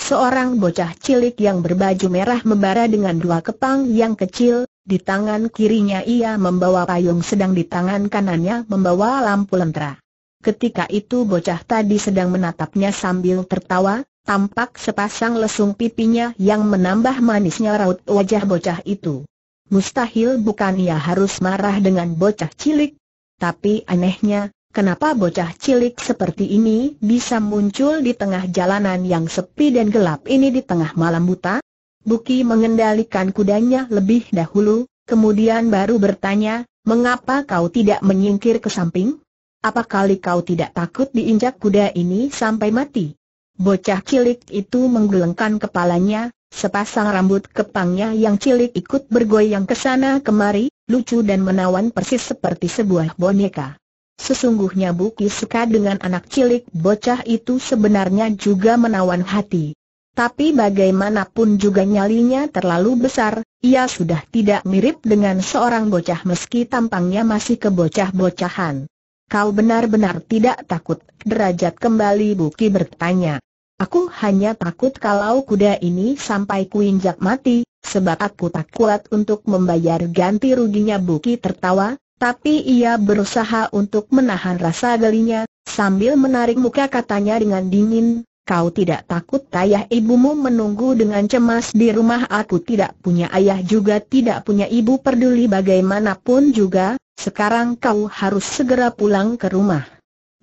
Seorang bocah cilik yang berbaju merah membara dengan dua kepang yang kecil, di tangan kirinya ia membawa payung sedang di tangan kanannya membawa lampu lentera. Ketika itu bocah tadi sedang menatapnya sambil tertawa, tampak sepasang lesung pipinya yang menambah manisnya raut wajah bocah itu. Mustahil bukan ia harus marah dengan bocah cilik. Tapi anehnya, kenapa bocah cilik seperti ini bisa muncul di tengah jalanan yang sepi dan gelap ini di tengah malam buta? Buki mengendalikan kudanya lebih dahulu, kemudian baru bertanya, mengapa kau tidak menyingkir ke samping? Apa kali kau tidak takut diinjak kuda ini sampai mati? Bocah cilik itu menggelengkan kepalanya, sepasang rambut kepangnya yang cilik ikut bergoyang ke sana kemari, lucu dan menawan persis seperti sebuah boneka. Sesungguhnya Buki suka dengan anak cilik bocah itu sebenarnya juga menawan hati. Tapi bagaimanapun juga nyalinya terlalu besar, ia sudah tidak mirip dengan seorang bocah meski tampangnya masih kebocah-bocahan. Kau benar-benar tidak takut, derajat kembali Buki bertanya. Aku hanya takut kalau kuda ini sampai kuinjak mati, sebab aku tak kuat untuk membayar ganti ruginya Buki tertawa, tapi ia berusaha untuk menahan rasa gelinya, sambil menarik muka katanya dengan dingin, kau tidak takut ayah ibumu menunggu dengan cemas di rumah aku tidak punya ayah juga tidak punya ibu peduli bagaimanapun juga, sekarang kau harus segera pulang ke rumah.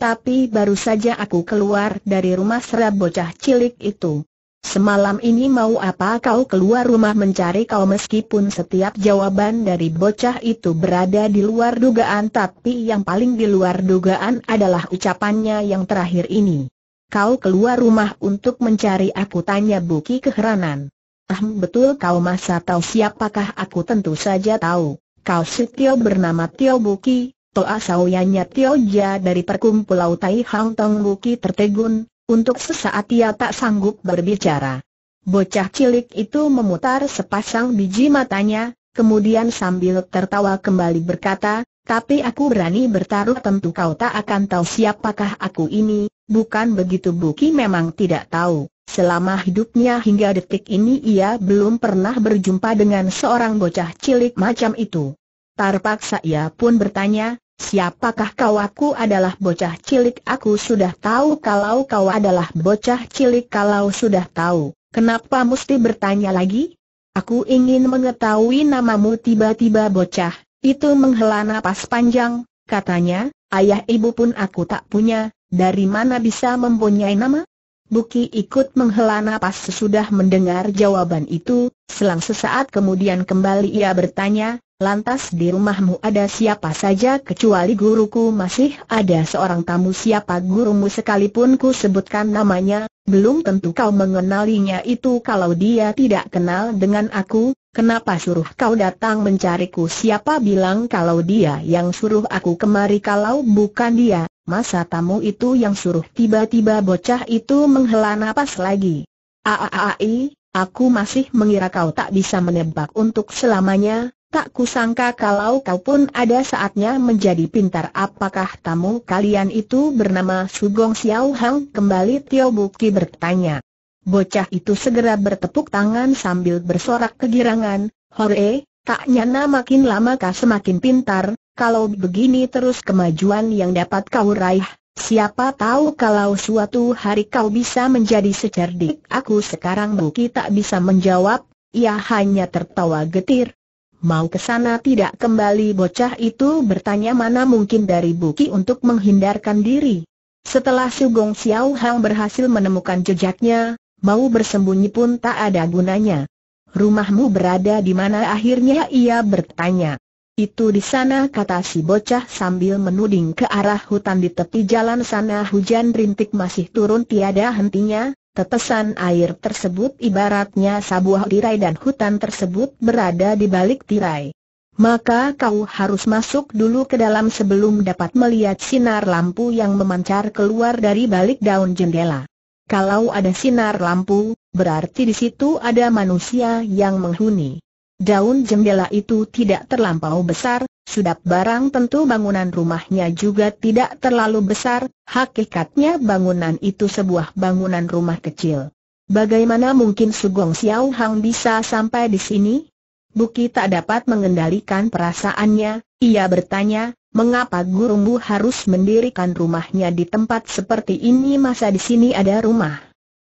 Tapi baru saja aku keluar dari rumah serab bocah cilik itu. Semalam ini mau apa kau keluar rumah mencari kau meskipun setiap jawaban dari bocah itu berada di luar dugaan tapi yang paling di luar dugaan adalah ucapannya yang terakhir ini. Kau keluar rumah untuk mencari aku tanya Buki keheranan. Ah betul kau masa tahu siapakah aku tentu saja tahu. Kau si Tio bernama Tio Buki, Toa Sauyanya Tio Ja dari perkumpulau Tai Hang Tong Buki tertegun, untuk sesaat ia tak sanggup berbicara. Bocah cilik itu memutar sepasang biji matanya, kemudian sambil tertawa kembali berkata, tapi aku berani bertaruh tentu kau tak akan tahu siapakah aku ini, bukan begitu Buki memang tidak tahu. Selama hidupnya hingga detik ini ia belum pernah berjumpa dengan seorang bocah cilik macam itu. Terpaksa ia pun bertanya, siapakah kau aku adalah bocah cilik aku sudah tahu kalau kau adalah bocah cilik kalau sudah tahu, kenapa mesti bertanya lagi? Aku ingin mengetahui namamu tiba-tiba bocah, itu menghela napas panjang, katanya, ayah ibu pun aku tak punya, dari mana bisa mempunyai nama? Buki ikut menghela napas sesudah mendengar jawaban itu, selang sesaat kemudian kembali ia bertanya, lantas di rumahmu ada siapa saja kecuali guruku masih ada seorang tamu siapa gurumu sekalipun ku sebutkan namanya, belum tentu kau mengenalinya itu kalau dia tidak kenal dengan aku, Kenapa suruh kau datang mencariku? Siapa bilang kalau dia yang suruh aku kemari kalau bukan dia? masa tamu itu yang suruh tiba-tiba bocah itu menghela napas lagi. Aaai, aku masih mengira kau tak bisa menebak untuk selamanya, tak kusangka kalau kau pun ada saatnya menjadi pintar apakah tamu kalian itu bernama Sugong Xiao Hang kembali Tio Buki bertanya. Bocah itu segera bertepuk tangan sambil bersorak kegirangan, Hore, tak nyana makin lama kau semakin pintar, kalau begini terus kemajuan yang dapat kau raih, siapa tahu kalau suatu hari kau bisa menjadi secerdik aku sekarang Buki tak bisa menjawab, ia hanya tertawa getir. Mau ke sana tidak kembali bocah itu bertanya mana mungkin dari Buki untuk menghindarkan diri. Setelah Sugong Xiao Hang berhasil menemukan jejaknya, mau bersembunyi pun tak ada gunanya. Rumahmu berada di mana akhirnya ia bertanya. Itu di sana kata si bocah sambil menuding ke arah hutan di tepi jalan sana hujan rintik masih turun tiada hentinya, tetesan air tersebut ibaratnya sebuah tirai dan hutan tersebut berada di balik tirai. Maka kau harus masuk dulu ke dalam sebelum dapat melihat sinar lampu yang memancar keluar dari balik daun jendela. Kalau ada sinar lampu, berarti di situ ada manusia yang menghuni. Daun jendela itu tidak terlampau besar, sudah barang tentu bangunan rumahnya juga tidak terlalu besar, hakikatnya bangunan itu sebuah bangunan rumah kecil. Bagaimana mungkin Sugong Xiao Hang bisa sampai di sini? Buki tak dapat mengendalikan perasaannya, ia bertanya, mengapa gurumu harus mendirikan rumahnya di tempat seperti ini masa di sini ada rumah?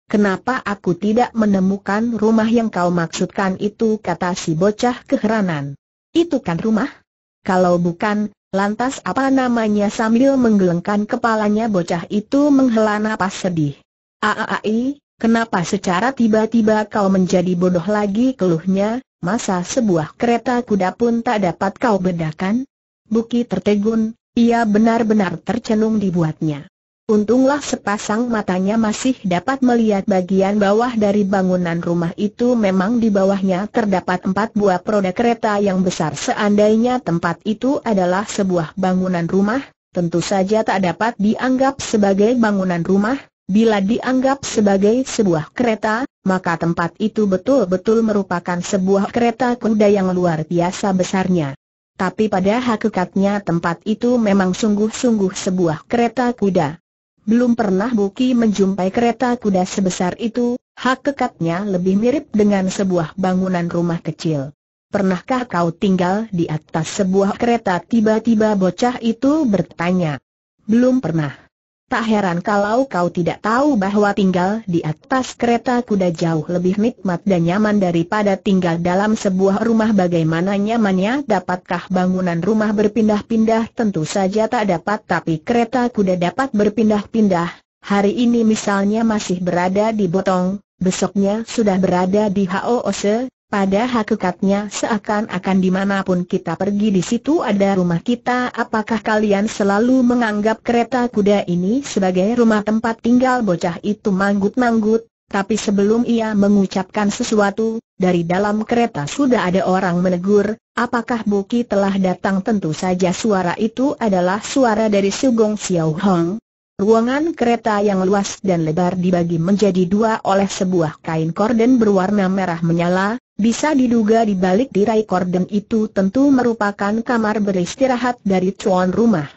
Kenapa aku tidak menemukan rumah yang kau maksudkan itu kata si bocah keheranan. Itu kan rumah? Kalau bukan, lantas apa namanya sambil menggelengkan kepalanya bocah itu menghela napas sedih. Aaai, kenapa secara tiba-tiba kau menjadi bodoh lagi keluhnya, masa sebuah kereta kuda pun tak dapat kau bedakan? Buki tertegun, ia benar-benar tercenung dibuatnya. Untunglah sepasang matanya masih dapat melihat bagian bawah dari bangunan rumah itu memang di bawahnya terdapat empat buah roda kereta yang besar Seandainya tempat itu adalah sebuah bangunan rumah, tentu saja tak dapat dianggap sebagai bangunan rumah Bila dianggap sebagai sebuah kereta, maka tempat itu betul-betul merupakan sebuah kereta kuda yang luar biasa besarnya Tapi pada hakikatnya tempat itu memang sungguh-sungguh sebuah kereta kuda belum pernah Buki menjumpai kereta kuda sebesar itu, hak kekatnya lebih mirip dengan sebuah bangunan rumah kecil. Pernahkah kau tinggal di atas sebuah kereta? Tiba-tiba bocah itu bertanya. Belum pernah. Tak heran kalau kau tidak tahu bahwa tinggal di atas kereta kuda jauh lebih nikmat dan nyaman daripada tinggal dalam sebuah rumah bagaimana nyamannya dapatkah bangunan rumah berpindah-pindah tentu saja tak dapat tapi kereta kuda dapat berpindah-pindah Hari ini misalnya masih berada di Botong, besoknya sudah berada di Hoose, pada hakikatnya seakan-akan dimanapun kita pergi di situ ada rumah kita Apakah kalian selalu menganggap kereta kuda ini sebagai rumah tempat tinggal bocah itu manggut-manggut Tapi sebelum ia mengucapkan sesuatu, dari dalam kereta sudah ada orang menegur Apakah Buki telah datang tentu saja suara itu adalah suara dari Sugong Xiao Hong Ruangan kereta yang luas dan lebar dibagi menjadi dua oleh sebuah kain korden berwarna merah menyala, bisa diduga di balik tirai korden itu tentu merupakan kamar beristirahat dari tuan rumah.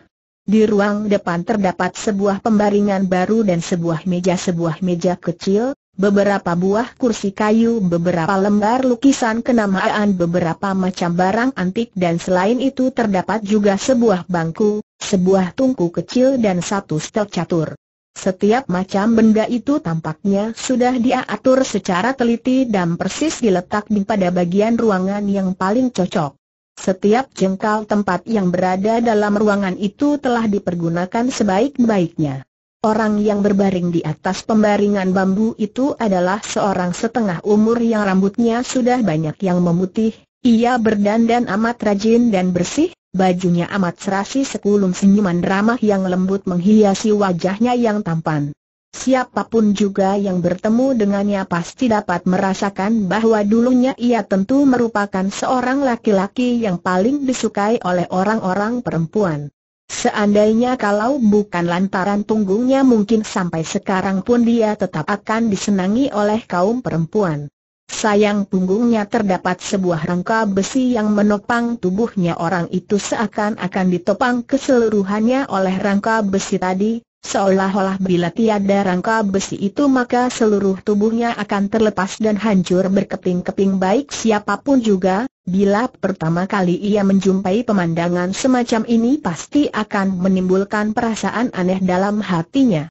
Di ruang depan terdapat sebuah pembaringan baru dan sebuah meja sebuah meja kecil, beberapa buah kursi kayu, beberapa lembar lukisan kenamaan, beberapa macam barang antik dan selain itu terdapat juga sebuah bangku, sebuah tungku kecil dan satu stel catur. Setiap macam benda itu tampaknya sudah diatur secara teliti dan persis diletak di pada bagian ruangan yang paling cocok. Setiap jengkal tempat yang berada dalam ruangan itu telah dipergunakan sebaik-baiknya. Orang yang berbaring di atas pembaringan bambu itu adalah seorang setengah umur yang rambutnya sudah banyak yang memutih, ia berdandan amat rajin dan bersih, Bajunya amat serasi sekulum senyuman ramah yang lembut menghiasi wajahnya yang tampan. Siapapun juga yang bertemu dengannya pasti dapat merasakan bahwa dulunya ia tentu merupakan seorang laki-laki yang paling disukai oleh orang-orang perempuan. Seandainya kalau bukan lantaran punggungnya mungkin sampai sekarang pun dia tetap akan disenangi oleh kaum perempuan. Sayang punggungnya terdapat sebuah rangka besi yang menopang tubuhnya orang itu seakan-akan ditopang keseluruhannya oleh rangka besi tadi, seolah-olah bila tiada rangka besi itu maka seluruh tubuhnya akan terlepas dan hancur berkeping-keping baik siapapun juga, bila pertama kali ia menjumpai pemandangan semacam ini pasti akan menimbulkan perasaan aneh dalam hatinya.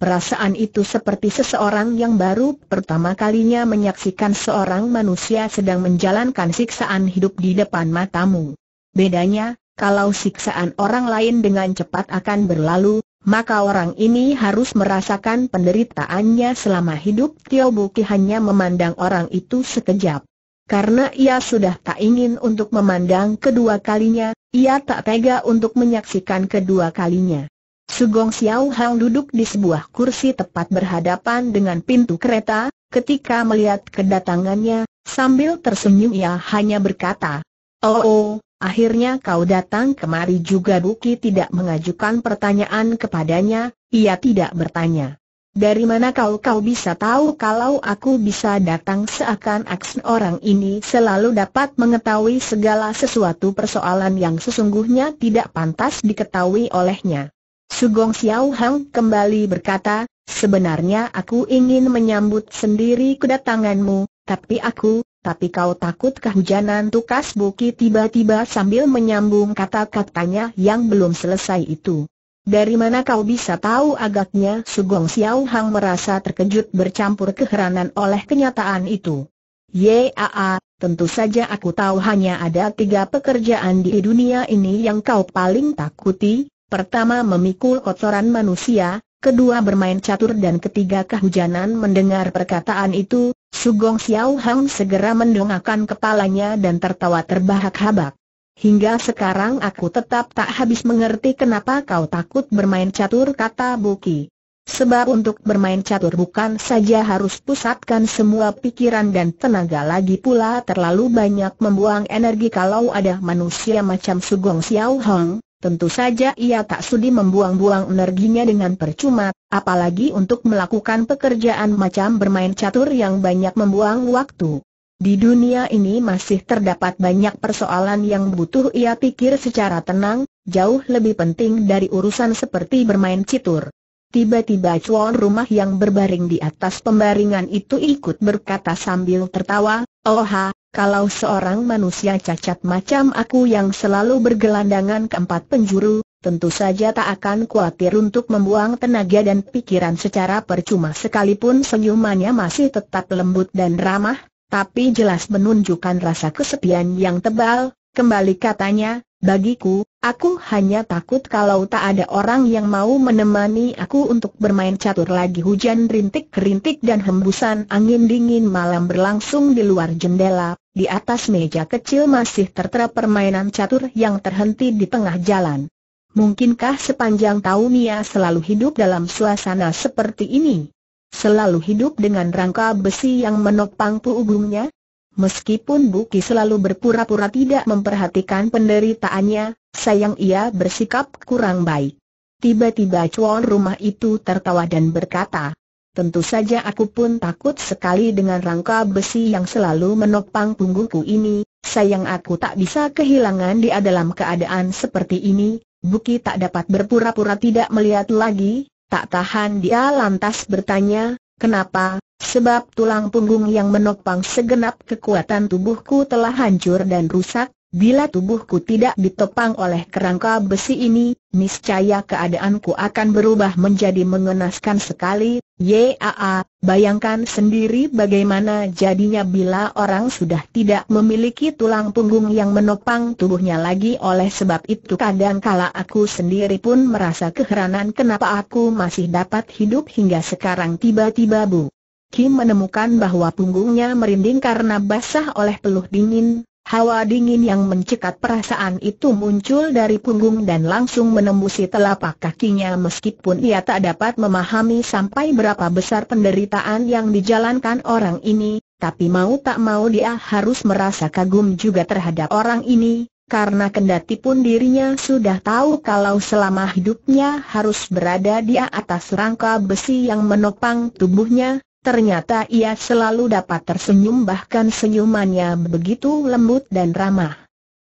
Perasaan itu seperti seseorang yang baru pertama kalinya menyaksikan seorang manusia sedang menjalankan siksaan hidup di depan matamu. Bedanya, kalau siksaan orang lain dengan cepat akan berlalu, maka orang ini harus merasakan penderitaannya selama hidup Tio Buki hanya memandang orang itu sekejap. Karena ia sudah tak ingin untuk memandang kedua kalinya, ia tak tega untuk menyaksikan kedua kalinya. Sugong Xiao Hang duduk di sebuah kursi tepat berhadapan dengan pintu kereta, ketika melihat kedatangannya, sambil tersenyum ia hanya berkata, Oh, oh akhirnya kau datang kemari juga Buki tidak mengajukan pertanyaan kepadanya, ia tidak bertanya. Dari mana kau kau bisa tahu kalau aku bisa datang seakan aksen orang ini selalu dapat mengetahui segala sesuatu persoalan yang sesungguhnya tidak pantas diketahui olehnya. Sugong Xiao Hang kembali berkata, sebenarnya aku ingin menyambut sendiri kedatanganmu, tapi aku, tapi kau takut kehujanan tukas Buki tiba-tiba sambil menyambung kata-katanya yang belum selesai itu. Dari mana kau bisa tahu agaknya Sugong Xiao Hang merasa terkejut bercampur keheranan oleh kenyataan itu. Yaa, tentu saja aku tahu hanya ada tiga pekerjaan di dunia ini yang kau paling takuti, Pertama memikul kotoran manusia, kedua bermain catur dan ketiga kehujanan mendengar perkataan itu, Sugong Xiao Hang segera mendongakkan kepalanya dan tertawa terbahak-habak. Hingga sekarang aku tetap tak habis mengerti kenapa kau takut bermain catur kata Buki. Sebab untuk bermain catur bukan saja harus pusatkan semua pikiran dan tenaga lagi pula terlalu banyak membuang energi kalau ada manusia macam Sugong Xiao Hong. Tentu saja ia tak sudi membuang-buang energinya dengan percuma, apalagi untuk melakukan pekerjaan macam bermain catur yang banyak membuang waktu. Di dunia ini masih terdapat banyak persoalan yang butuh ia pikir secara tenang, jauh lebih penting dari urusan seperti bermain catur. Tiba-tiba cuan rumah yang berbaring di atas pembaringan itu ikut berkata sambil tertawa, Oha, kalau seorang manusia cacat macam aku yang selalu bergelandangan ke empat penjuru, tentu saja tak akan khawatir untuk membuang tenaga dan pikiran secara percuma sekalipun senyumannya masih tetap lembut dan ramah, tapi jelas menunjukkan rasa kesepian yang tebal, kembali katanya, Bagiku, aku hanya takut kalau tak ada orang yang mau menemani aku untuk bermain catur lagi hujan rintik-rintik dan hembusan angin dingin malam berlangsung di luar jendela, di atas meja kecil masih tertera permainan catur yang terhenti di tengah jalan. Mungkinkah sepanjang tahun ia selalu hidup dalam suasana seperti ini? Selalu hidup dengan rangka besi yang menopang punggungnya? Meskipun Buki selalu berpura-pura tidak memperhatikan penderitaannya, sayang ia bersikap kurang baik. Tiba-tiba cuan rumah itu tertawa dan berkata, Tentu saja aku pun takut sekali dengan rangka besi yang selalu menopang punggungku ini, sayang aku tak bisa kehilangan dia dalam keadaan seperti ini, Buki tak dapat berpura-pura tidak melihat lagi, tak tahan dia lantas bertanya, kenapa, Sebab tulang punggung yang menopang segenap kekuatan tubuhku telah hancur dan rusak, bila tubuhku tidak ditopang oleh kerangka besi ini, niscaya keadaanku akan berubah menjadi mengenaskan sekali, yaa, bayangkan sendiri bagaimana jadinya bila orang sudah tidak memiliki tulang punggung yang menopang tubuhnya lagi oleh sebab itu kadangkala aku sendiri pun merasa keheranan kenapa aku masih dapat hidup hingga sekarang tiba-tiba bu. Kim menemukan bahwa punggungnya merinding karena basah oleh peluh dingin, hawa dingin yang mencekat perasaan itu muncul dari punggung dan langsung menembusi telapak kakinya meskipun ia tak dapat memahami sampai berapa besar penderitaan yang dijalankan orang ini, tapi mau tak mau dia harus merasa kagum juga terhadap orang ini, karena kendati pun dirinya sudah tahu kalau selama hidupnya harus berada di atas rangka besi yang menopang tubuhnya, Ternyata ia selalu dapat tersenyum bahkan senyumannya begitu lembut dan ramah.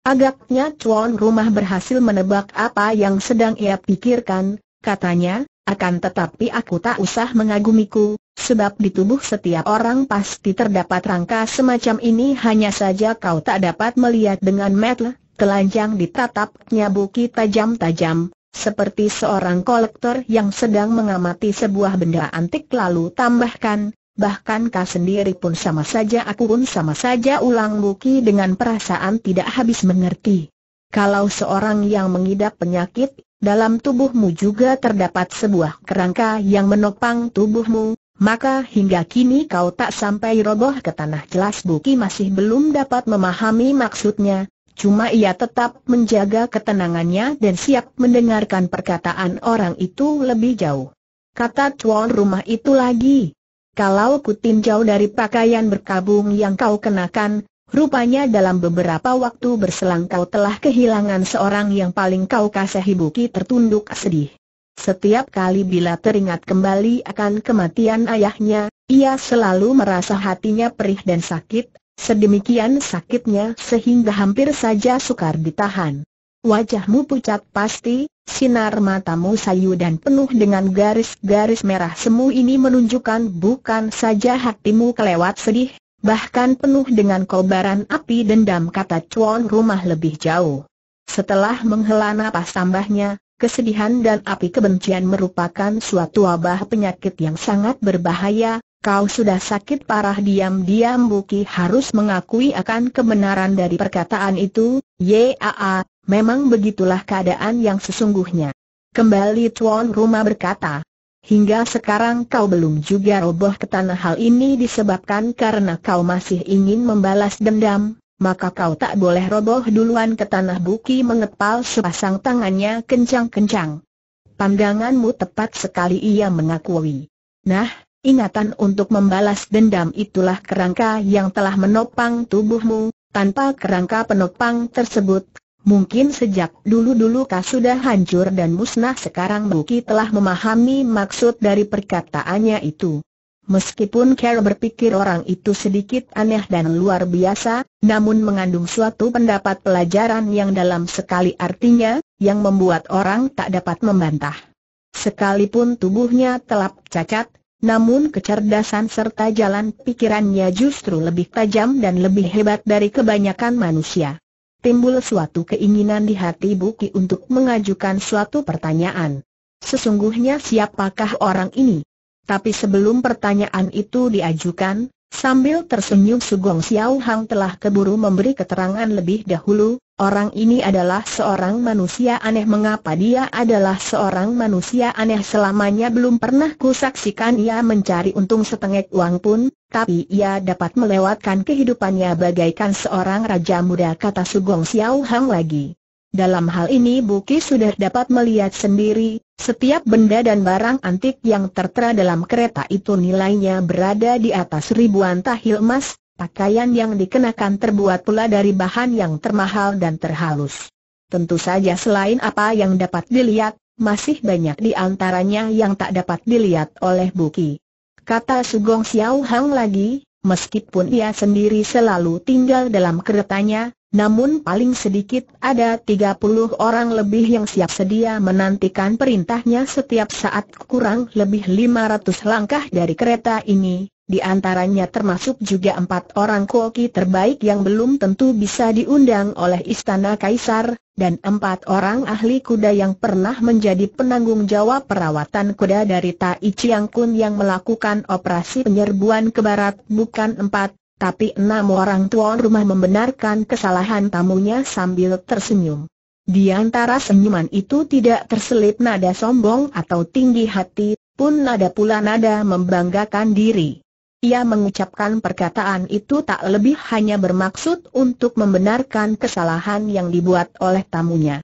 Agaknya tuan rumah berhasil menebak apa yang sedang ia pikirkan, katanya, akan tetapi aku tak usah mengagumiku, sebab di tubuh setiap orang pasti terdapat rangka semacam ini hanya saja kau tak dapat melihat dengan mata telanjang ditatapnya buki tajam-tajam, seperti seorang kolektor yang sedang mengamati sebuah benda antik lalu tambahkan, bahkan kau sendiri pun sama saja aku pun sama saja ulang buki dengan perasaan tidak habis mengerti. Kalau seorang yang mengidap penyakit, dalam tubuhmu juga terdapat sebuah kerangka yang menopang tubuhmu, maka hingga kini kau tak sampai roboh ke tanah jelas Buki masih belum dapat memahami maksudnya, Cuma ia tetap menjaga ketenangannya dan siap mendengarkan perkataan orang itu lebih jauh. Kata tuan rumah itu lagi. Kalau kutinjau dari pakaian berkabung yang kau kenakan, rupanya dalam beberapa waktu berselang kau telah kehilangan seorang yang paling kau kasihi Buki tertunduk sedih. Setiap kali bila teringat kembali akan kematian ayahnya, ia selalu merasa hatinya perih dan sakit Sedemikian sakitnya sehingga hampir saja sukar ditahan. Wajahmu pucat pasti, sinar matamu sayu dan penuh dengan garis-garis merah semu ini menunjukkan bukan saja hatimu kelewat sedih, bahkan penuh dengan kobaran api dendam kata cuan rumah lebih jauh. Setelah menghela napas tambahnya, Kesedihan dan api kebencian merupakan suatu wabah penyakit yang sangat berbahaya, Kau sudah sakit parah diam-diam Buki harus mengakui akan kebenaran dari perkataan itu, Yaa, memang begitulah keadaan yang sesungguhnya. Kembali tuan rumah berkata, hingga sekarang kau belum juga roboh ke tanah hal ini disebabkan karena kau masih ingin membalas dendam, maka kau tak boleh roboh duluan ke tanah Buki mengepal sepasang tangannya kencang-kencang. Pandanganmu tepat sekali ia mengakui. Nah, Ingatan untuk membalas dendam itulah kerangka yang telah menopang tubuhmu, tanpa kerangka penopang tersebut, mungkin sejak dulu-dulu kau sudah hancur dan musnah sekarang Buki telah memahami maksud dari perkataannya itu. Meskipun Carol berpikir orang itu sedikit aneh dan luar biasa, namun mengandung suatu pendapat pelajaran yang dalam sekali artinya, yang membuat orang tak dapat membantah. Sekalipun tubuhnya telap cacat, namun kecerdasan serta jalan pikirannya justru lebih tajam dan lebih hebat dari kebanyakan manusia. Timbul suatu keinginan di hati Buki untuk mengajukan suatu pertanyaan. Sesungguhnya siapakah orang ini? Tapi sebelum pertanyaan itu diajukan, Sambil tersenyum Sugong Xiao Hang telah keburu memberi keterangan lebih dahulu, orang ini adalah seorang manusia aneh mengapa dia adalah seorang manusia aneh selamanya belum pernah kusaksikan ia mencari untung setengah uang pun, tapi ia dapat melewatkan kehidupannya bagaikan seorang raja muda kata Sugong Xiao Hang lagi. Dalam hal ini Buki sudah dapat melihat sendiri, setiap benda dan barang antik yang tertera dalam kereta itu nilainya berada di atas ribuan tahil emas, pakaian yang dikenakan terbuat pula dari bahan yang termahal dan terhalus. Tentu saja selain apa yang dapat dilihat, masih banyak di antaranya yang tak dapat dilihat oleh Buki. Kata Sugong Xiao Hang lagi, meskipun ia sendiri selalu tinggal dalam keretanya, namun paling sedikit ada 30 orang lebih yang siap sedia menantikan perintahnya setiap saat kurang lebih 500 langkah dari kereta ini, di antaranya termasuk juga empat orang koki terbaik yang belum tentu bisa diundang oleh Istana Kaisar, dan empat orang ahli kuda yang pernah menjadi penanggung jawab perawatan kuda dari Tai Chiang Kun yang melakukan operasi penyerbuan ke barat bukan empat tapi enam orang tuan rumah membenarkan kesalahan tamunya sambil tersenyum. Di antara senyuman itu tidak terselip nada sombong atau tinggi hati, pun nada pula nada membanggakan diri. Ia mengucapkan perkataan itu tak lebih hanya bermaksud untuk membenarkan kesalahan yang dibuat oleh tamunya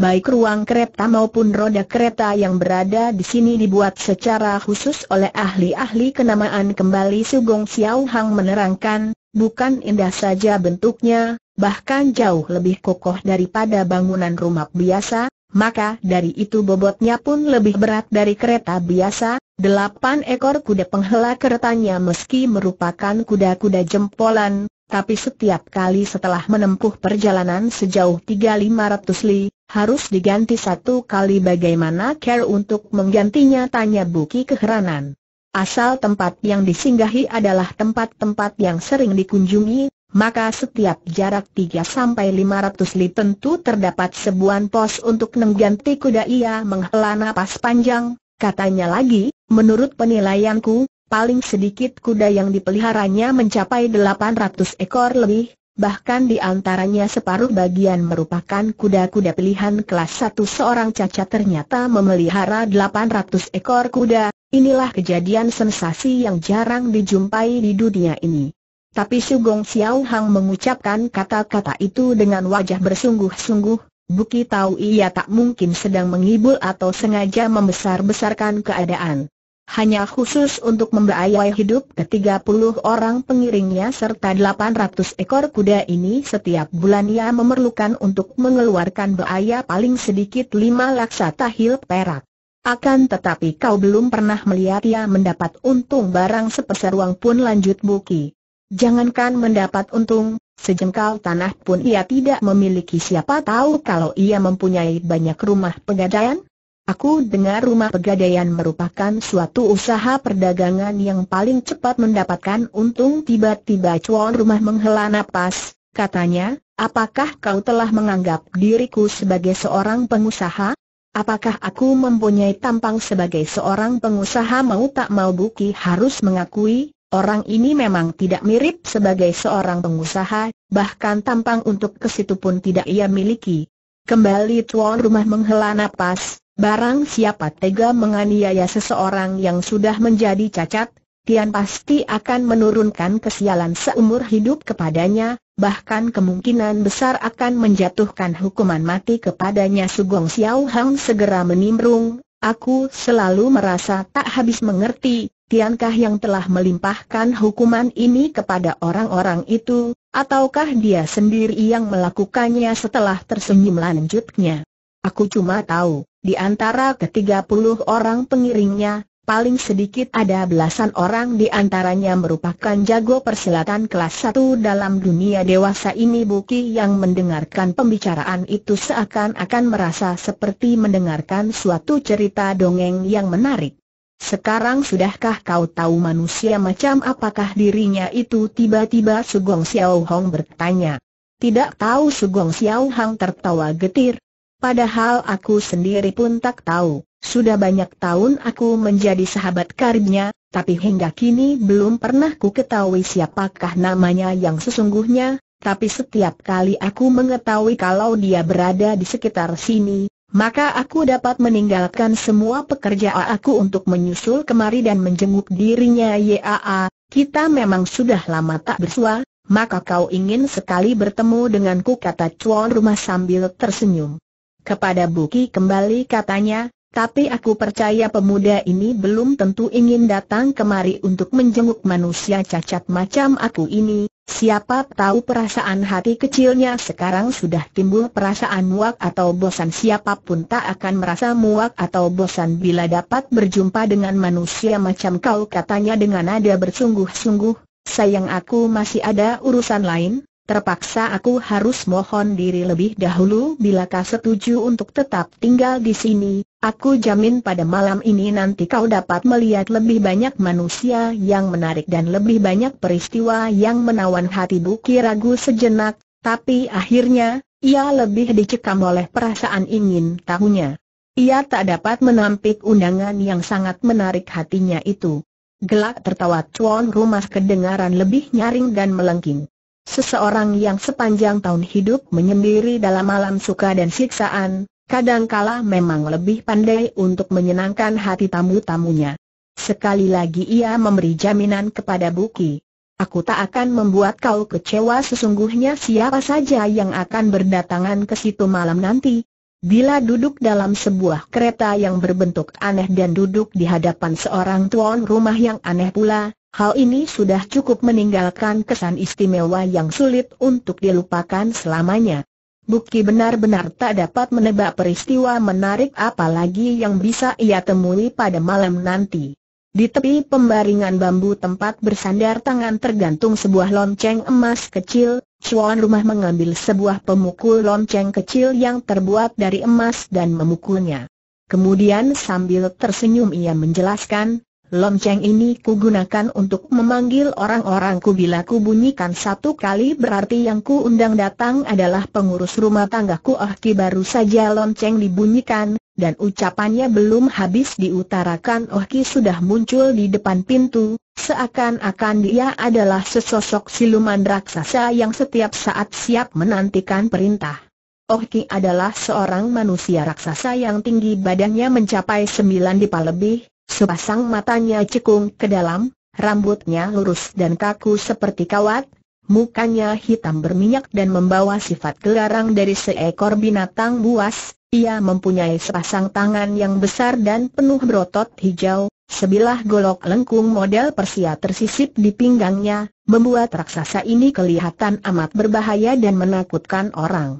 baik ruang kereta maupun roda kereta yang berada di sini dibuat secara khusus oleh ahli-ahli kenamaan kembali Sugong Xiao Hang menerangkan, bukan indah saja bentuknya, bahkan jauh lebih kokoh daripada bangunan rumah biasa, maka dari itu bobotnya pun lebih berat dari kereta biasa, delapan ekor kuda penghela keretanya meski merupakan kuda-kuda jempolan, tapi setiap kali setelah menempuh perjalanan sejauh 3.500 li, harus diganti satu kali bagaimana care untuk menggantinya tanya Buki keheranan. Asal tempat yang disinggahi adalah tempat-tempat yang sering dikunjungi, maka setiap jarak 3-500 li tentu terdapat sebuah pos untuk mengganti kuda ia menghela napas panjang, katanya lagi, menurut penilaianku, paling sedikit kuda yang dipeliharanya mencapai 800 ekor lebih, bahkan di antaranya separuh bagian merupakan kuda-kuda pilihan kelas 1 seorang cacat ternyata memelihara 800 ekor kuda, inilah kejadian sensasi yang jarang dijumpai di dunia ini. Tapi Sugong Xiao Hang mengucapkan kata-kata itu dengan wajah bersungguh-sungguh, Buki tahu ia tak mungkin sedang mengibul atau sengaja membesar-besarkan keadaan hanya khusus untuk membayai hidup ke-30 orang pengiringnya serta 800 ekor kuda ini setiap bulan ia memerlukan untuk mengeluarkan biaya paling sedikit 5 laksa tahil perak. Akan tetapi kau belum pernah melihat ia mendapat untung barang sepeser uang pun lanjut Buki. Jangankan mendapat untung, sejengkal tanah pun ia tidak memiliki siapa tahu kalau ia mempunyai banyak rumah pegadaian, Aku dengar rumah pegadaian merupakan suatu usaha perdagangan yang paling cepat mendapatkan untung tiba-tiba cuan rumah menghela napas, katanya, apakah kau telah menganggap diriku sebagai seorang pengusaha? Apakah aku mempunyai tampang sebagai seorang pengusaha mau tak mau Buki harus mengakui, orang ini memang tidak mirip sebagai seorang pengusaha, bahkan tampang untuk ke situ pun tidak ia miliki. Kembali tuan rumah menghela napas, Barang siapa tega menganiaya seseorang yang sudah menjadi cacat, Tian pasti akan menurunkan kesialan seumur hidup kepadanya, bahkan kemungkinan besar akan menjatuhkan hukuman mati kepadanya Sugong Xiao Hang segera menimbrung, aku selalu merasa tak habis mengerti, Tiankah yang telah melimpahkan hukuman ini kepada orang-orang itu, ataukah dia sendiri yang melakukannya setelah tersenyum lanjutnya? Aku cuma tahu, di antara ketiga puluh orang pengiringnya, paling sedikit ada belasan orang di antaranya merupakan jago persilatan kelas satu dalam dunia dewasa ini Buki yang mendengarkan pembicaraan itu seakan-akan merasa seperti mendengarkan suatu cerita dongeng yang menarik. Sekarang sudahkah kau tahu manusia macam apakah dirinya itu tiba-tiba Sugong Xiao Hong bertanya. Tidak tahu Sugong Xiao Hong tertawa getir, Padahal aku sendiri pun tak tahu, sudah banyak tahun aku menjadi sahabat karibnya, tapi hingga kini belum pernah ku ketahui siapakah namanya yang sesungguhnya, tapi setiap kali aku mengetahui kalau dia berada di sekitar sini, maka aku dapat meninggalkan semua pekerjaan aku untuk menyusul kemari dan menjenguk dirinya YAA, kita memang sudah lama tak bersua, maka kau ingin sekali bertemu denganku kata cuan rumah sambil tersenyum. Kepada Buki kembali katanya, tapi aku percaya pemuda ini belum tentu ingin datang kemari untuk menjenguk manusia cacat macam aku ini, siapa tahu perasaan hati kecilnya sekarang sudah timbul perasaan muak atau bosan siapapun tak akan merasa muak atau bosan bila dapat berjumpa dengan manusia macam kau katanya dengan nada bersungguh-sungguh, sayang aku masih ada urusan lain, Terpaksa aku harus mohon diri lebih dahulu bila kau setuju untuk tetap tinggal di sini, aku jamin pada malam ini nanti kau dapat melihat lebih banyak manusia yang menarik dan lebih banyak peristiwa yang menawan hati Buki ragu sejenak, tapi akhirnya, ia lebih dicekam oleh perasaan ingin tahunya. Ia tak dapat menampik undangan yang sangat menarik hatinya itu. Gelak tertawa cuan rumah kedengaran lebih nyaring dan melengking. Seseorang yang sepanjang tahun hidup menyendiri dalam malam suka dan siksaan, kadangkala memang lebih pandai untuk menyenangkan hati tamu-tamunya. Sekali lagi ia memberi jaminan kepada Buki. Aku tak akan membuat kau kecewa sesungguhnya siapa saja yang akan berdatangan ke situ malam nanti, Bila duduk dalam sebuah kereta yang berbentuk aneh dan duduk di hadapan seorang tuan rumah yang aneh pula, hal ini sudah cukup meninggalkan kesan istimewa yang sulit untuk dilupakan selamanya. Bukti benar-benar tak dapat menebak peristiwa menarik apalagi yang bisa ia temui pada malam nanti. Di tepi pembaringan bambu tempat bersandar tangan tergantung sebuah lonceng emas kecil, Cuan rumah mengambil sebuah pemukul lonceng kecil yang terbuat dari emas dan memukulnya. Kemudian sambil tersenyum ia menjelaskan, Lonceng ini kugunakan untuk memanggil orang-orangku bila ku bunyikan satu kali berarti yang ku undang datang adalah pengurus rumah tanggaku Ah baru saja lonceng dibunyikan, dan ucapannya belum habis diutarakan Oh sudah muncul di depan pintu, seakan-akan dia adalah sesosok siluman raksasa yang setiap saat siap menantikan perintah. Oh adalah seorang manusia raksasa yang tinggi badannya mencapai sembilan dipa lebih, Sepasang matanya cekung ke dalam, rambutnya lurus dan kaku seperti kawat, mukanya hitam berminyak dan membawa sifat gelarang dari seekor binatang buas, ia mempunyai sepasang tangan yang besar dan penuh berotot hijau, sebilah golok lengkung model Persia tersisip di pinggangnya, membuat raksasa ini kelihatan amat berbahaya dan menakutkan orang.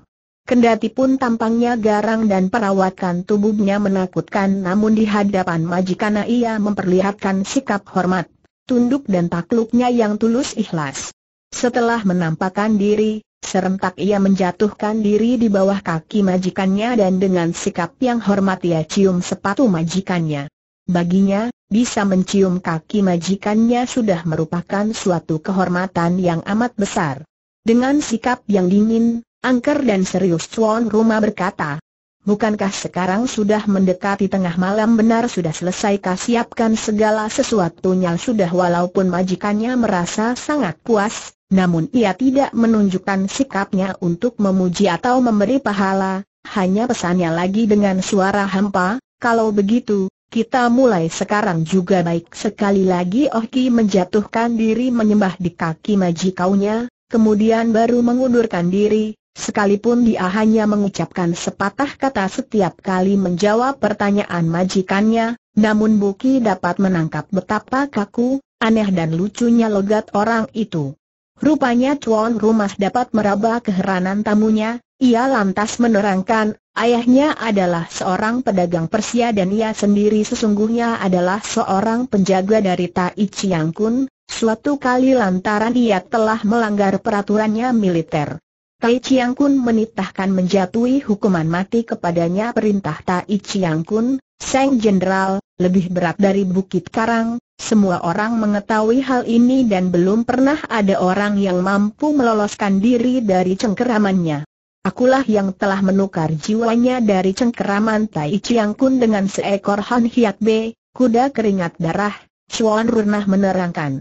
Kendati pun tampangnya garang dan perawatan tubuhnya menakutkan namun di hadapan majikana ia memperlihatkan sikap hormat, tunduk dan takluknya yang tulus ikhlas. Setelah menampakkan diri, serentak ia menjatuhkan diri di bawah kaki majikannya dan dengan sikap yang hormat ia cium sepatu majikannya. Baginya, bisa mencium kaki majikannya sudah merupakan suatu kehormatan yang amat besar. Dengan sikap yang dingin, Angker dan serius Tuan Rumah berkata, Bukankah sekarang sudah mendekati tengah malam benar sudah selesai kah siapkan segala sesuatunya sudah walaupun majikannya merasa sangat puas, namun ia tidak menunjukkan sikapnya untuk memuji atau memberi pahala, hanya pesannya lagi dengan suara hampa, kalau begitu, kita mulai sekarang juga baik sekali lagi Oh Ki menjatuhkan diri menyembah di kaki majikaunya, kemudian baru mengundurkan diri, Sekalipun dia hanya mengucapkan sepatah kata setiap kali menjawab pertanyaan majikannya, namun Buki dapat menangkap betapa kaku, aneh dan lucunya logat orang itu. Rupanya tuan rumah dapat meraba keheranan tamunya, ia lantas menerangkan, ayahnya adalah seorang pedagang Persia dan ia sendiri sesungguhnya adalah seorang penjaga dari Tai Chiang Kun, suatu kali lantaran ia telah melanggar peraturannya militer. Tai Chiang Kun menitahkan menjatuhi hukuman mati kepadanya perintah Tai Chiang Kun, Seng Jenderal, lebih berat dari Bukit Karang, semua orang mengetahui hal ini dan belum pernah ada orang yang mampu meloloskan diri dari cengkeramannya. Akulah yang telah menukar jiwanya dari cengkeraman Tai Chiang Kun dengan seekor Han Hiat B, kuda keringat darah, Chuan Runah menerangkan.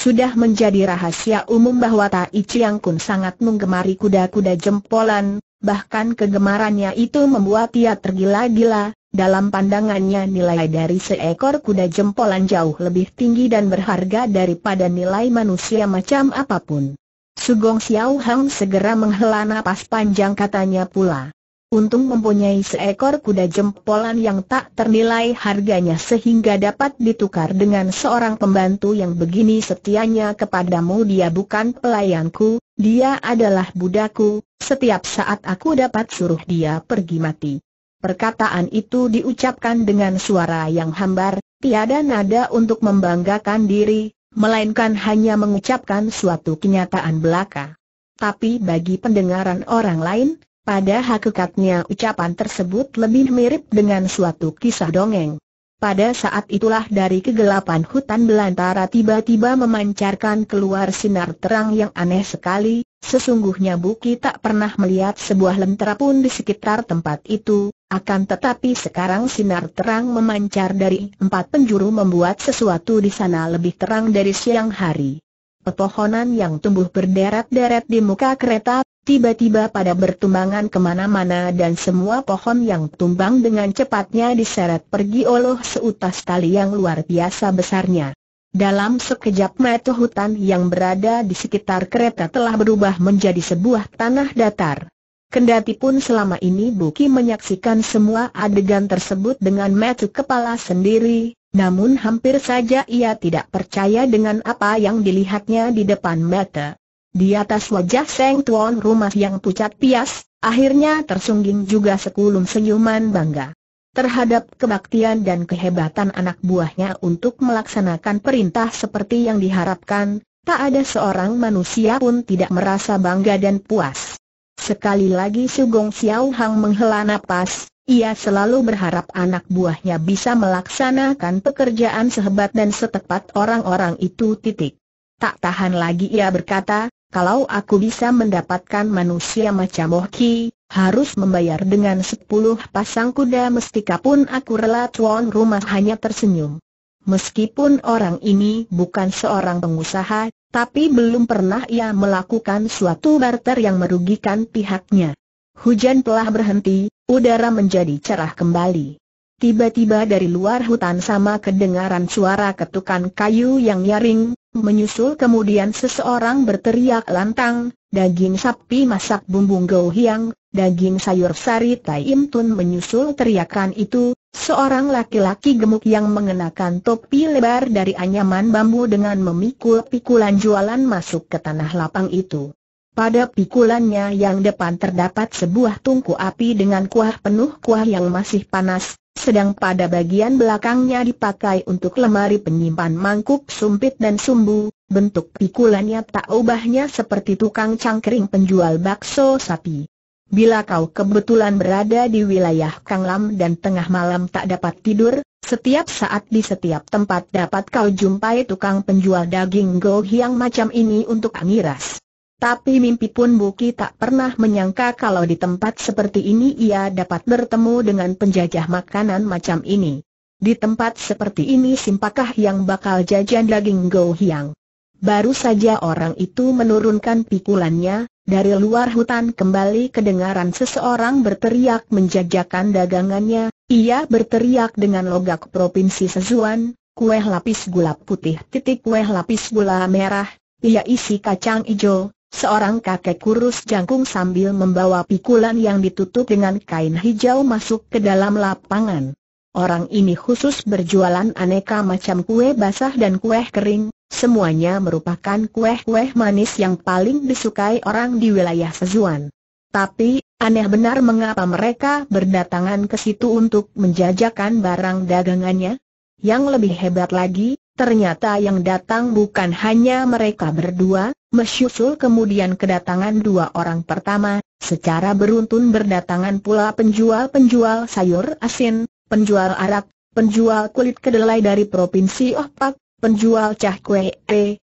Sudah menjadi rahasia umum bahwa Tai Chiang Kun sangat menggemari kuda-kuda jempolan, bahkan kegemarannya itu membuat ia tergila-gila, dalam pandangannya nilai dari seekor kuda jempolan jauh lebih tinggi dan berharga daripada nilai manusia macam apapun. Sugong Xiao Hang segera menghela napas panjang katanya pula untung mempunyai seekor kuda jempolan yang tak ternilai harganya sehingga dapat ditukar dengan seorang pembantu yang begini setianya kepadamu dia bukan pelayanku, dia adalah budaku, setiap saat aku dapat suruh dia pergi mati. Perkataan itu diucapkan dengan suara yang hambar, tiada nada untuk membanggakan diri, melainkan hanya mengucapkan suatu kenyataan belaka. Tapi bagi pendengaran orang lain, pada hakikatnya ucapan tersebut lebih mirip dengan suatu kisah dongeng. Pada saat itulah dari kegelapan hutan belantara tiba-tiba memancarkan keluar sinar terang yang aneh sekali, sesungguhnya Buki tak pernah melihat sebuah lentera pun di sekitar tempat itu, akan tetapi sekarang sinar terang memancar dari empat penjuru membuat sesuatu di sana lebih terang dari siang hari pepohonan yang tumbuh berderet-deret di muka kereta, tiba-tiba pada bertumbangan kemana-mana dan semua pohon yang tumbang dengan cepatnya diseret pergi oleh seutas tali yang luar biasa besarnya. Dalam sekejap mata hutan yang berada di sekitar kereta telah berubah menjadi sebuah tanah datar. Kendati pun selama ini Buki menyaksikan semua adegan tersebut dengan mata kepala sendiri, namun hampir saja ia tidak percaya dengan apa yang dilihatnya di depan mata. Di atas wajah Seng Tuan Rumah yang pucat pias, akhirnya tersungging juga sekulum senyuman bangga. Terhadap kebaktian dan kehebatan anak buahnya untuk melaksanakan perintah seperti yang diharapkan, tak ada seorang manusia pun tidak merasa bangga dan puas. Sekali lagi Sugong Xiao Hang menghela napas, ia selalu berharap anak buahnya bisa melaksanakan pekerjaan sehebat dan setepat orang-orang itu titik. Tak tahan lagi ia berkata, kalau aku bisa mendapatkan manusia macam Ohki, harus membayar dengan sepuluh pasang kuda mestika pun aku rela tuan rumah hanya tersenyum. Meskipun orang ini bukan seorang pengusaha, tapi belum pernah ia melakukan suatu barter yang merugikan pihaknya. Hujan telah berhenti, udara menjadi cerah kembali. Tiba-tiba dari luar hutan sama kedengaran suara ketukan kayu yang nyaring, menyusul kemudian seseorang berteriak lantang, daging sapi masak bumbung gohiang, daging sayur sari tai menyusul teriakan itu, seorang laki-laki gemuk yang mengenakan topi lebar dari anyaman bambu dengan memikul pikulan jualan masuk ke tanah lapang itu. Pada pikulannya yang depan terdapat sebuah tungku api dengan kuah penuh kuah yang masih panas, sedang pada bagian belakangnya dipakai untuk lemari penyimpan mangkuk sumpit dan sumbu, bentuk pikulannya tak ubahnya seperti tukang cangkering penjual bakso sapi. Bila kau kebetulan berada di wilayah Kanglam dan tengah malam tak dapat tidur, setiap saat di setiap tempat dapat kau jumpai tukang penjual daging goh yang macam ini untuk amiras. Tapi mimpi pun Buki tak pernah menyangka kalau di tempat seperti ini ia dapat bertemu dengan penjajah makanan macam ini. Di tempat seperti ini simpakah yang bakal jajan daging Go Hiang? Baru saja orang itu menurunkan pikulannya, dari luar hutan kembali kedengaran seseorang berteriak menjajakan dagangannya, ia berteriak dengan logak provinsi Sezuan, kueh lapis gula putih titik kueh lapis gula merah, ia isi kacang hijau, Seorang kakek kurus jangkung sambil membawa pikulan yang ditutup dengan kain hijau masuk ke dalam lapangan. Orang ini khusus berjualan aneka macam kue basah dan kue kering, semuanya merupakan kue-kue manis yang paling disukai orang di wilayah Sezuan. Tapi, aneh benar mengapa mereka berdatangan ke situ untuk menjajakan barang dagangannya? Yang lebih hebat lagi, ternyata yang datang bukan hanya mereka berdua, Mesyusul kemudian kedatangan dua orang pertama, secara beruntun berdatangan pula penjual-penjual sayur asin, penjual arak, penjual kulit kedelai dari Provinsi Ohpak, penjual cah kue,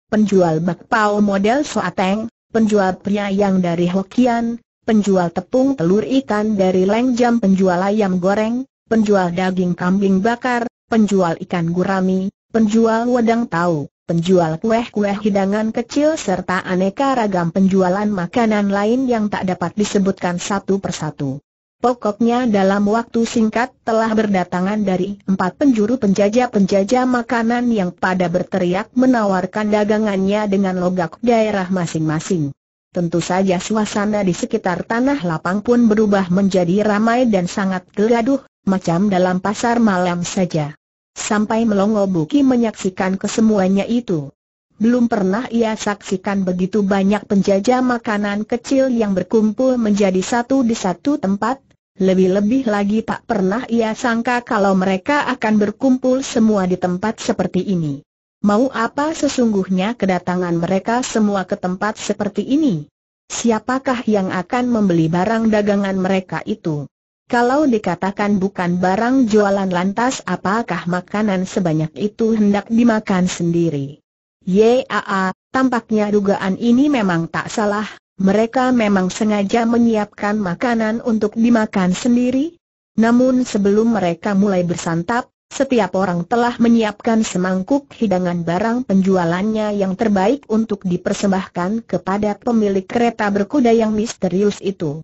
penjual bakpao model soateng, penjual pria yang dari Hokian, penjual tepung telur ikan dari Lengjam penjual ayam goreng, penjual daging kambing bakar, penjual ikan gurami, penjual wedang tahu penjual kue-kue hidangan kecil serta aneka ragam penjualan makanan lain yang tak dapat disebutkan satu persatu. Pokoknya dalam waktu singkat telah berdatangan dari empat penjuru penjajah-penjajah makanan yang pada berteriak menawarkan dagangannya dengan logak daerah masing-masing. Tentu saja suasana di sekitar tanah lapang pun berubah menjadi ramai dan sangat geladuh, macam dalam pasar malam saja sampai melongo buki menyaksikan kesemuanya itu. Belum pernah ia saksikan begitu banyak penjajah makanan kecil yang berkumpul menjadi satu di satu tempat, lebih-lebih lagi tak pernah ia sangka kalau mereka akan berkumpul semua di tempat seperti ini. Mau apa sesungguhnya kedatangan mereka semua ke tempat seperti ini? Siapakah yang akan membeli barang dagangan mereka itu? Kalau dikatakan bukan barang jualan lantas apakah makanan sebanyak itu hendak dimakan sendiri? Yaa, tampaknya dugaan ini memang tak salah, mereka memang sengaja menyiapkan makanan untuk dimakan sendiri. Namun sebelum mereka mulai bersantap, setiap orang telah menyiapkan semangkuk hidangan barang penjualannya yang terbaik untuk dipersembahkan kepada pemilik kereta berkuda yang misterius itu.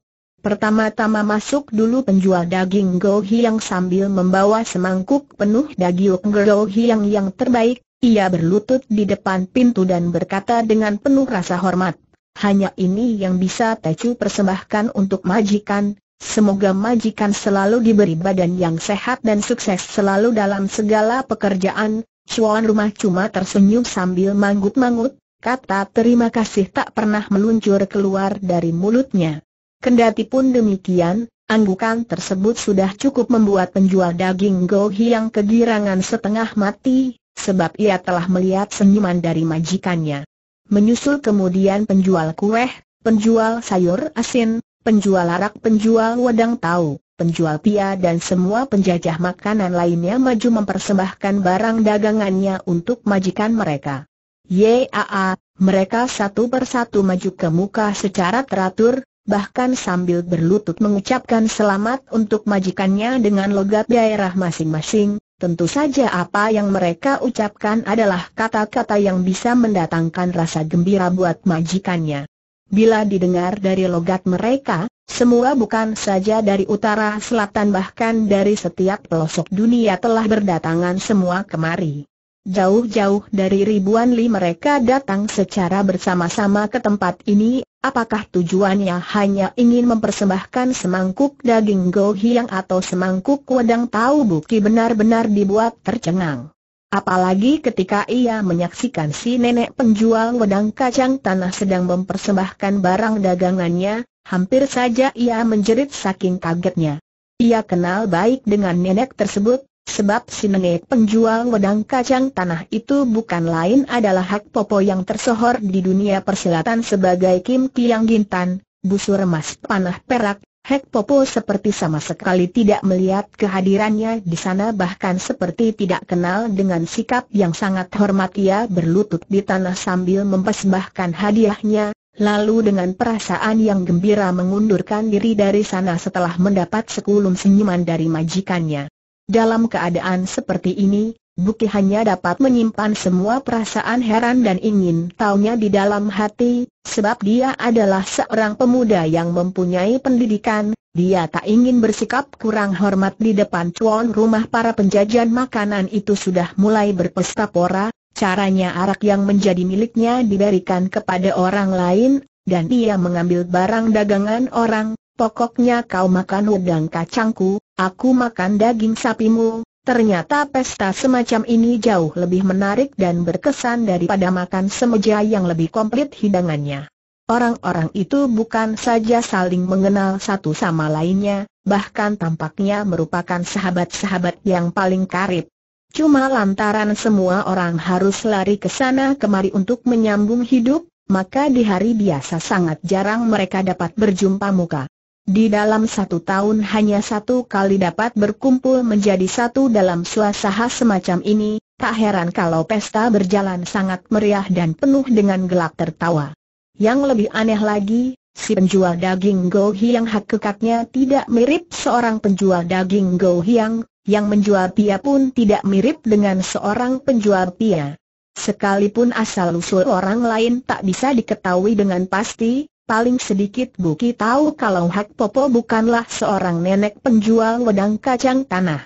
Pertama-tama masuk dulu penjual daging gohi yang sambil membawa semangkuk penuh daging gohi yang terbaik, ia berlutut di depan pintu dan berkata dengan penuh rasa hormat, hanya ini yang bisa Tecu persembahkan untuk majikan, Semoga majikan selalu diberi badan yang sehat dan sukses selalu dalam segala pekerjaan. Cuan rumah cuma tersenyum sambil manggut-manggut, kata terima kasih tak pernah meluncur keluar dari mulutnya. Kendati pun demikian, anggukan tersebut sudah cukup membuat penjual daging Gohi yang kegirangan setengah mati, sebab ia telah melihat senyuman dari majikannya. Menyusul kemudian penjual kue, penjual sayur asin, penjual arak, penjual wedang tahu, penjual pia dan semua penjajah makanan lainnya maju mempersembahkan barang dagangannya untuk majikan mereka. Yaa, mereka satu persatu maju ke muka secara teratur, bahkan sambil berlutut mengucapkan selamat untuk majikannya dengan logat daerah masing-masing, tentu saja apa yang mereka ucapkan adalah kata-kata yang bisa mendatangkan rasa gembira buat majikannya. Bila didengar dari logat mereka, semua bukan saja dari utara selatan bahkan dari setiap pelosok dunia telah berdatangan semua kemari. Jauh-jauh dari ribuan li mereka datang secara bersama-sama ke tempat ini, apakah tujuannya hanya ingin mempersembahkan semangkuk daging go atau semangkuk wedang tahu Bukti benar-benar dibuat tercengang. Apalagi ketika ia menyaksikan si nenek penjual wedang kacang tanah sedang mempersembahkan barang dagangannya, hampir saja ia menjerit saking kagetnya. Ia kenal baik dengan nenek tersebut, Sebab si penjual wedang kacang tanah itu bukan lain adalah Hak Popo yang tersohor di dunia persilatan sebagai Kim Tiang Gintan, busur emas panah perak, Hak Popo seperti sama sekali tidak melihat kehadirannya di sana bahkan seperti tidak kenal dengan sikap yang sangat hormat ia berlutut di tanah sambil mempersembahkan hadiahnya, Lalu dengan perasaan yang gembira mengundurkan diri dari sana setelah mendapat sekulum senyuman dari majikannya. Dalam keadaan seperti ini, Buki hanya dapat menyimpan semua perasaan heran dan ingin taunya di dalam hati, sebab dia adalah seorang pemuda yang mempunyai pendidikan, dia tak ingin bersikap kurang hormat di depan cuan rumah para penjajan makanan itu sudah mulai berpesta pora, caranya arak yang menjadi miliknya diberikan kepada orang lain, dan dia mengambil barang dagangan orang, Pokoknya kau makan udang kacangku, aku makan daging sapimu. Ternyata pesta semacam ini jauh lebih menarik dan berkesan daripada makan semeja yang lebih komplit hidangannya. Orang-orang itu bukan saja saling mengenal satu sama lainnya, bahkan tampaknya merupakan sahabat-sahabat yang paling karib. Cuma lantaran semua orang harus lari ke sana kemari untuk menyambung hidup, maka di hari biasa sangat jarang mereka dapat berjumpa muka. Di dalam satu tahun hanya satu kali dapat berkumpul menjadi satu dalam suasana semacam ini, tak heran kalau pesta berjalan sangat meriah dan penuh dengan gelak tertawa. Yang lebih aneh lagi, si penjual daging gohi yang hak kekaknya tidak mirip seorang penjual daging gohi yang, yang menjual pia pun tidak mirip dengan seorang penjual pia. Sekalipun asal-usul orang lain tak bisa diketahui dengan pasti, Paling sedikit Buki tahu kalau Hak Popo bukanlah seorang nenek penjual wedang kacang tanah.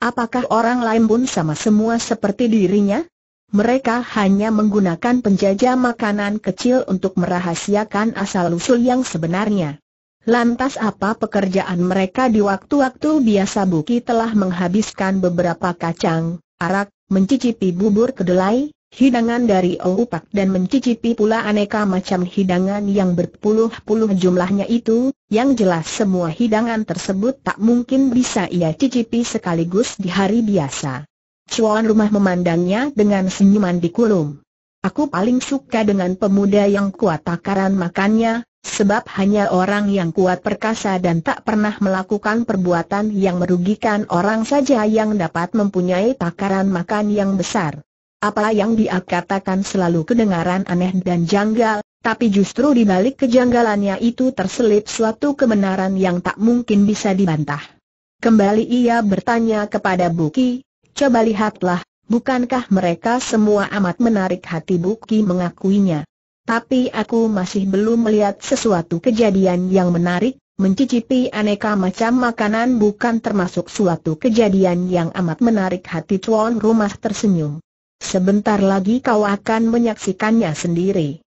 Apakah orang lain pun sama semua seperti dirinya? Mereka hanya menggunakan penjajah makanan kecil untuk merahasiakan asal-usul yang sebenarnya. Lantas apa pekerjaan mereka di waktu-waktu biasa Buki telah menghabiskan beberapa kacang, arak, mencicipi bubur kedelai, hidangan dari Oupak dan mencicipi pula aneka macam hidangan yang berpuluh-puluh jumlahnya itu, yang jelas semua hidangan tersebut tak mungkin bisa ia cicipi sekaligus di hari biasa. Cuan rumah memandangnya dengan senyuman di kulum. Aku paling suka dengan pemuda yang kuat takaran makannya, sebab hanya orang yang kuat perkasa dan tak pernah melakukan perbuatan yang merugikan orang saja yang dapat mempunyai takaran makan yang besar. Apa yang dia katakan selalu kedengaran aneh dan janggal, tapi justru di balik kejanggalannya itu terselip suatu kebenaran yang tak mungkin bisa dibantah. Kembali ia bertanya kepada Buki, coba lihatlah, bukankah mereka semua amat menarik hati Buki mengakuinya. Tapi aku masih belum melihat sesuatu kejadian yang menarik, mencicipi aneka macam makanan bukan termasuk suatu kejadian yang amat menarik hati tuan rumah tersenyum. Sebentar lagi kau akan menyaksikannya sendiri.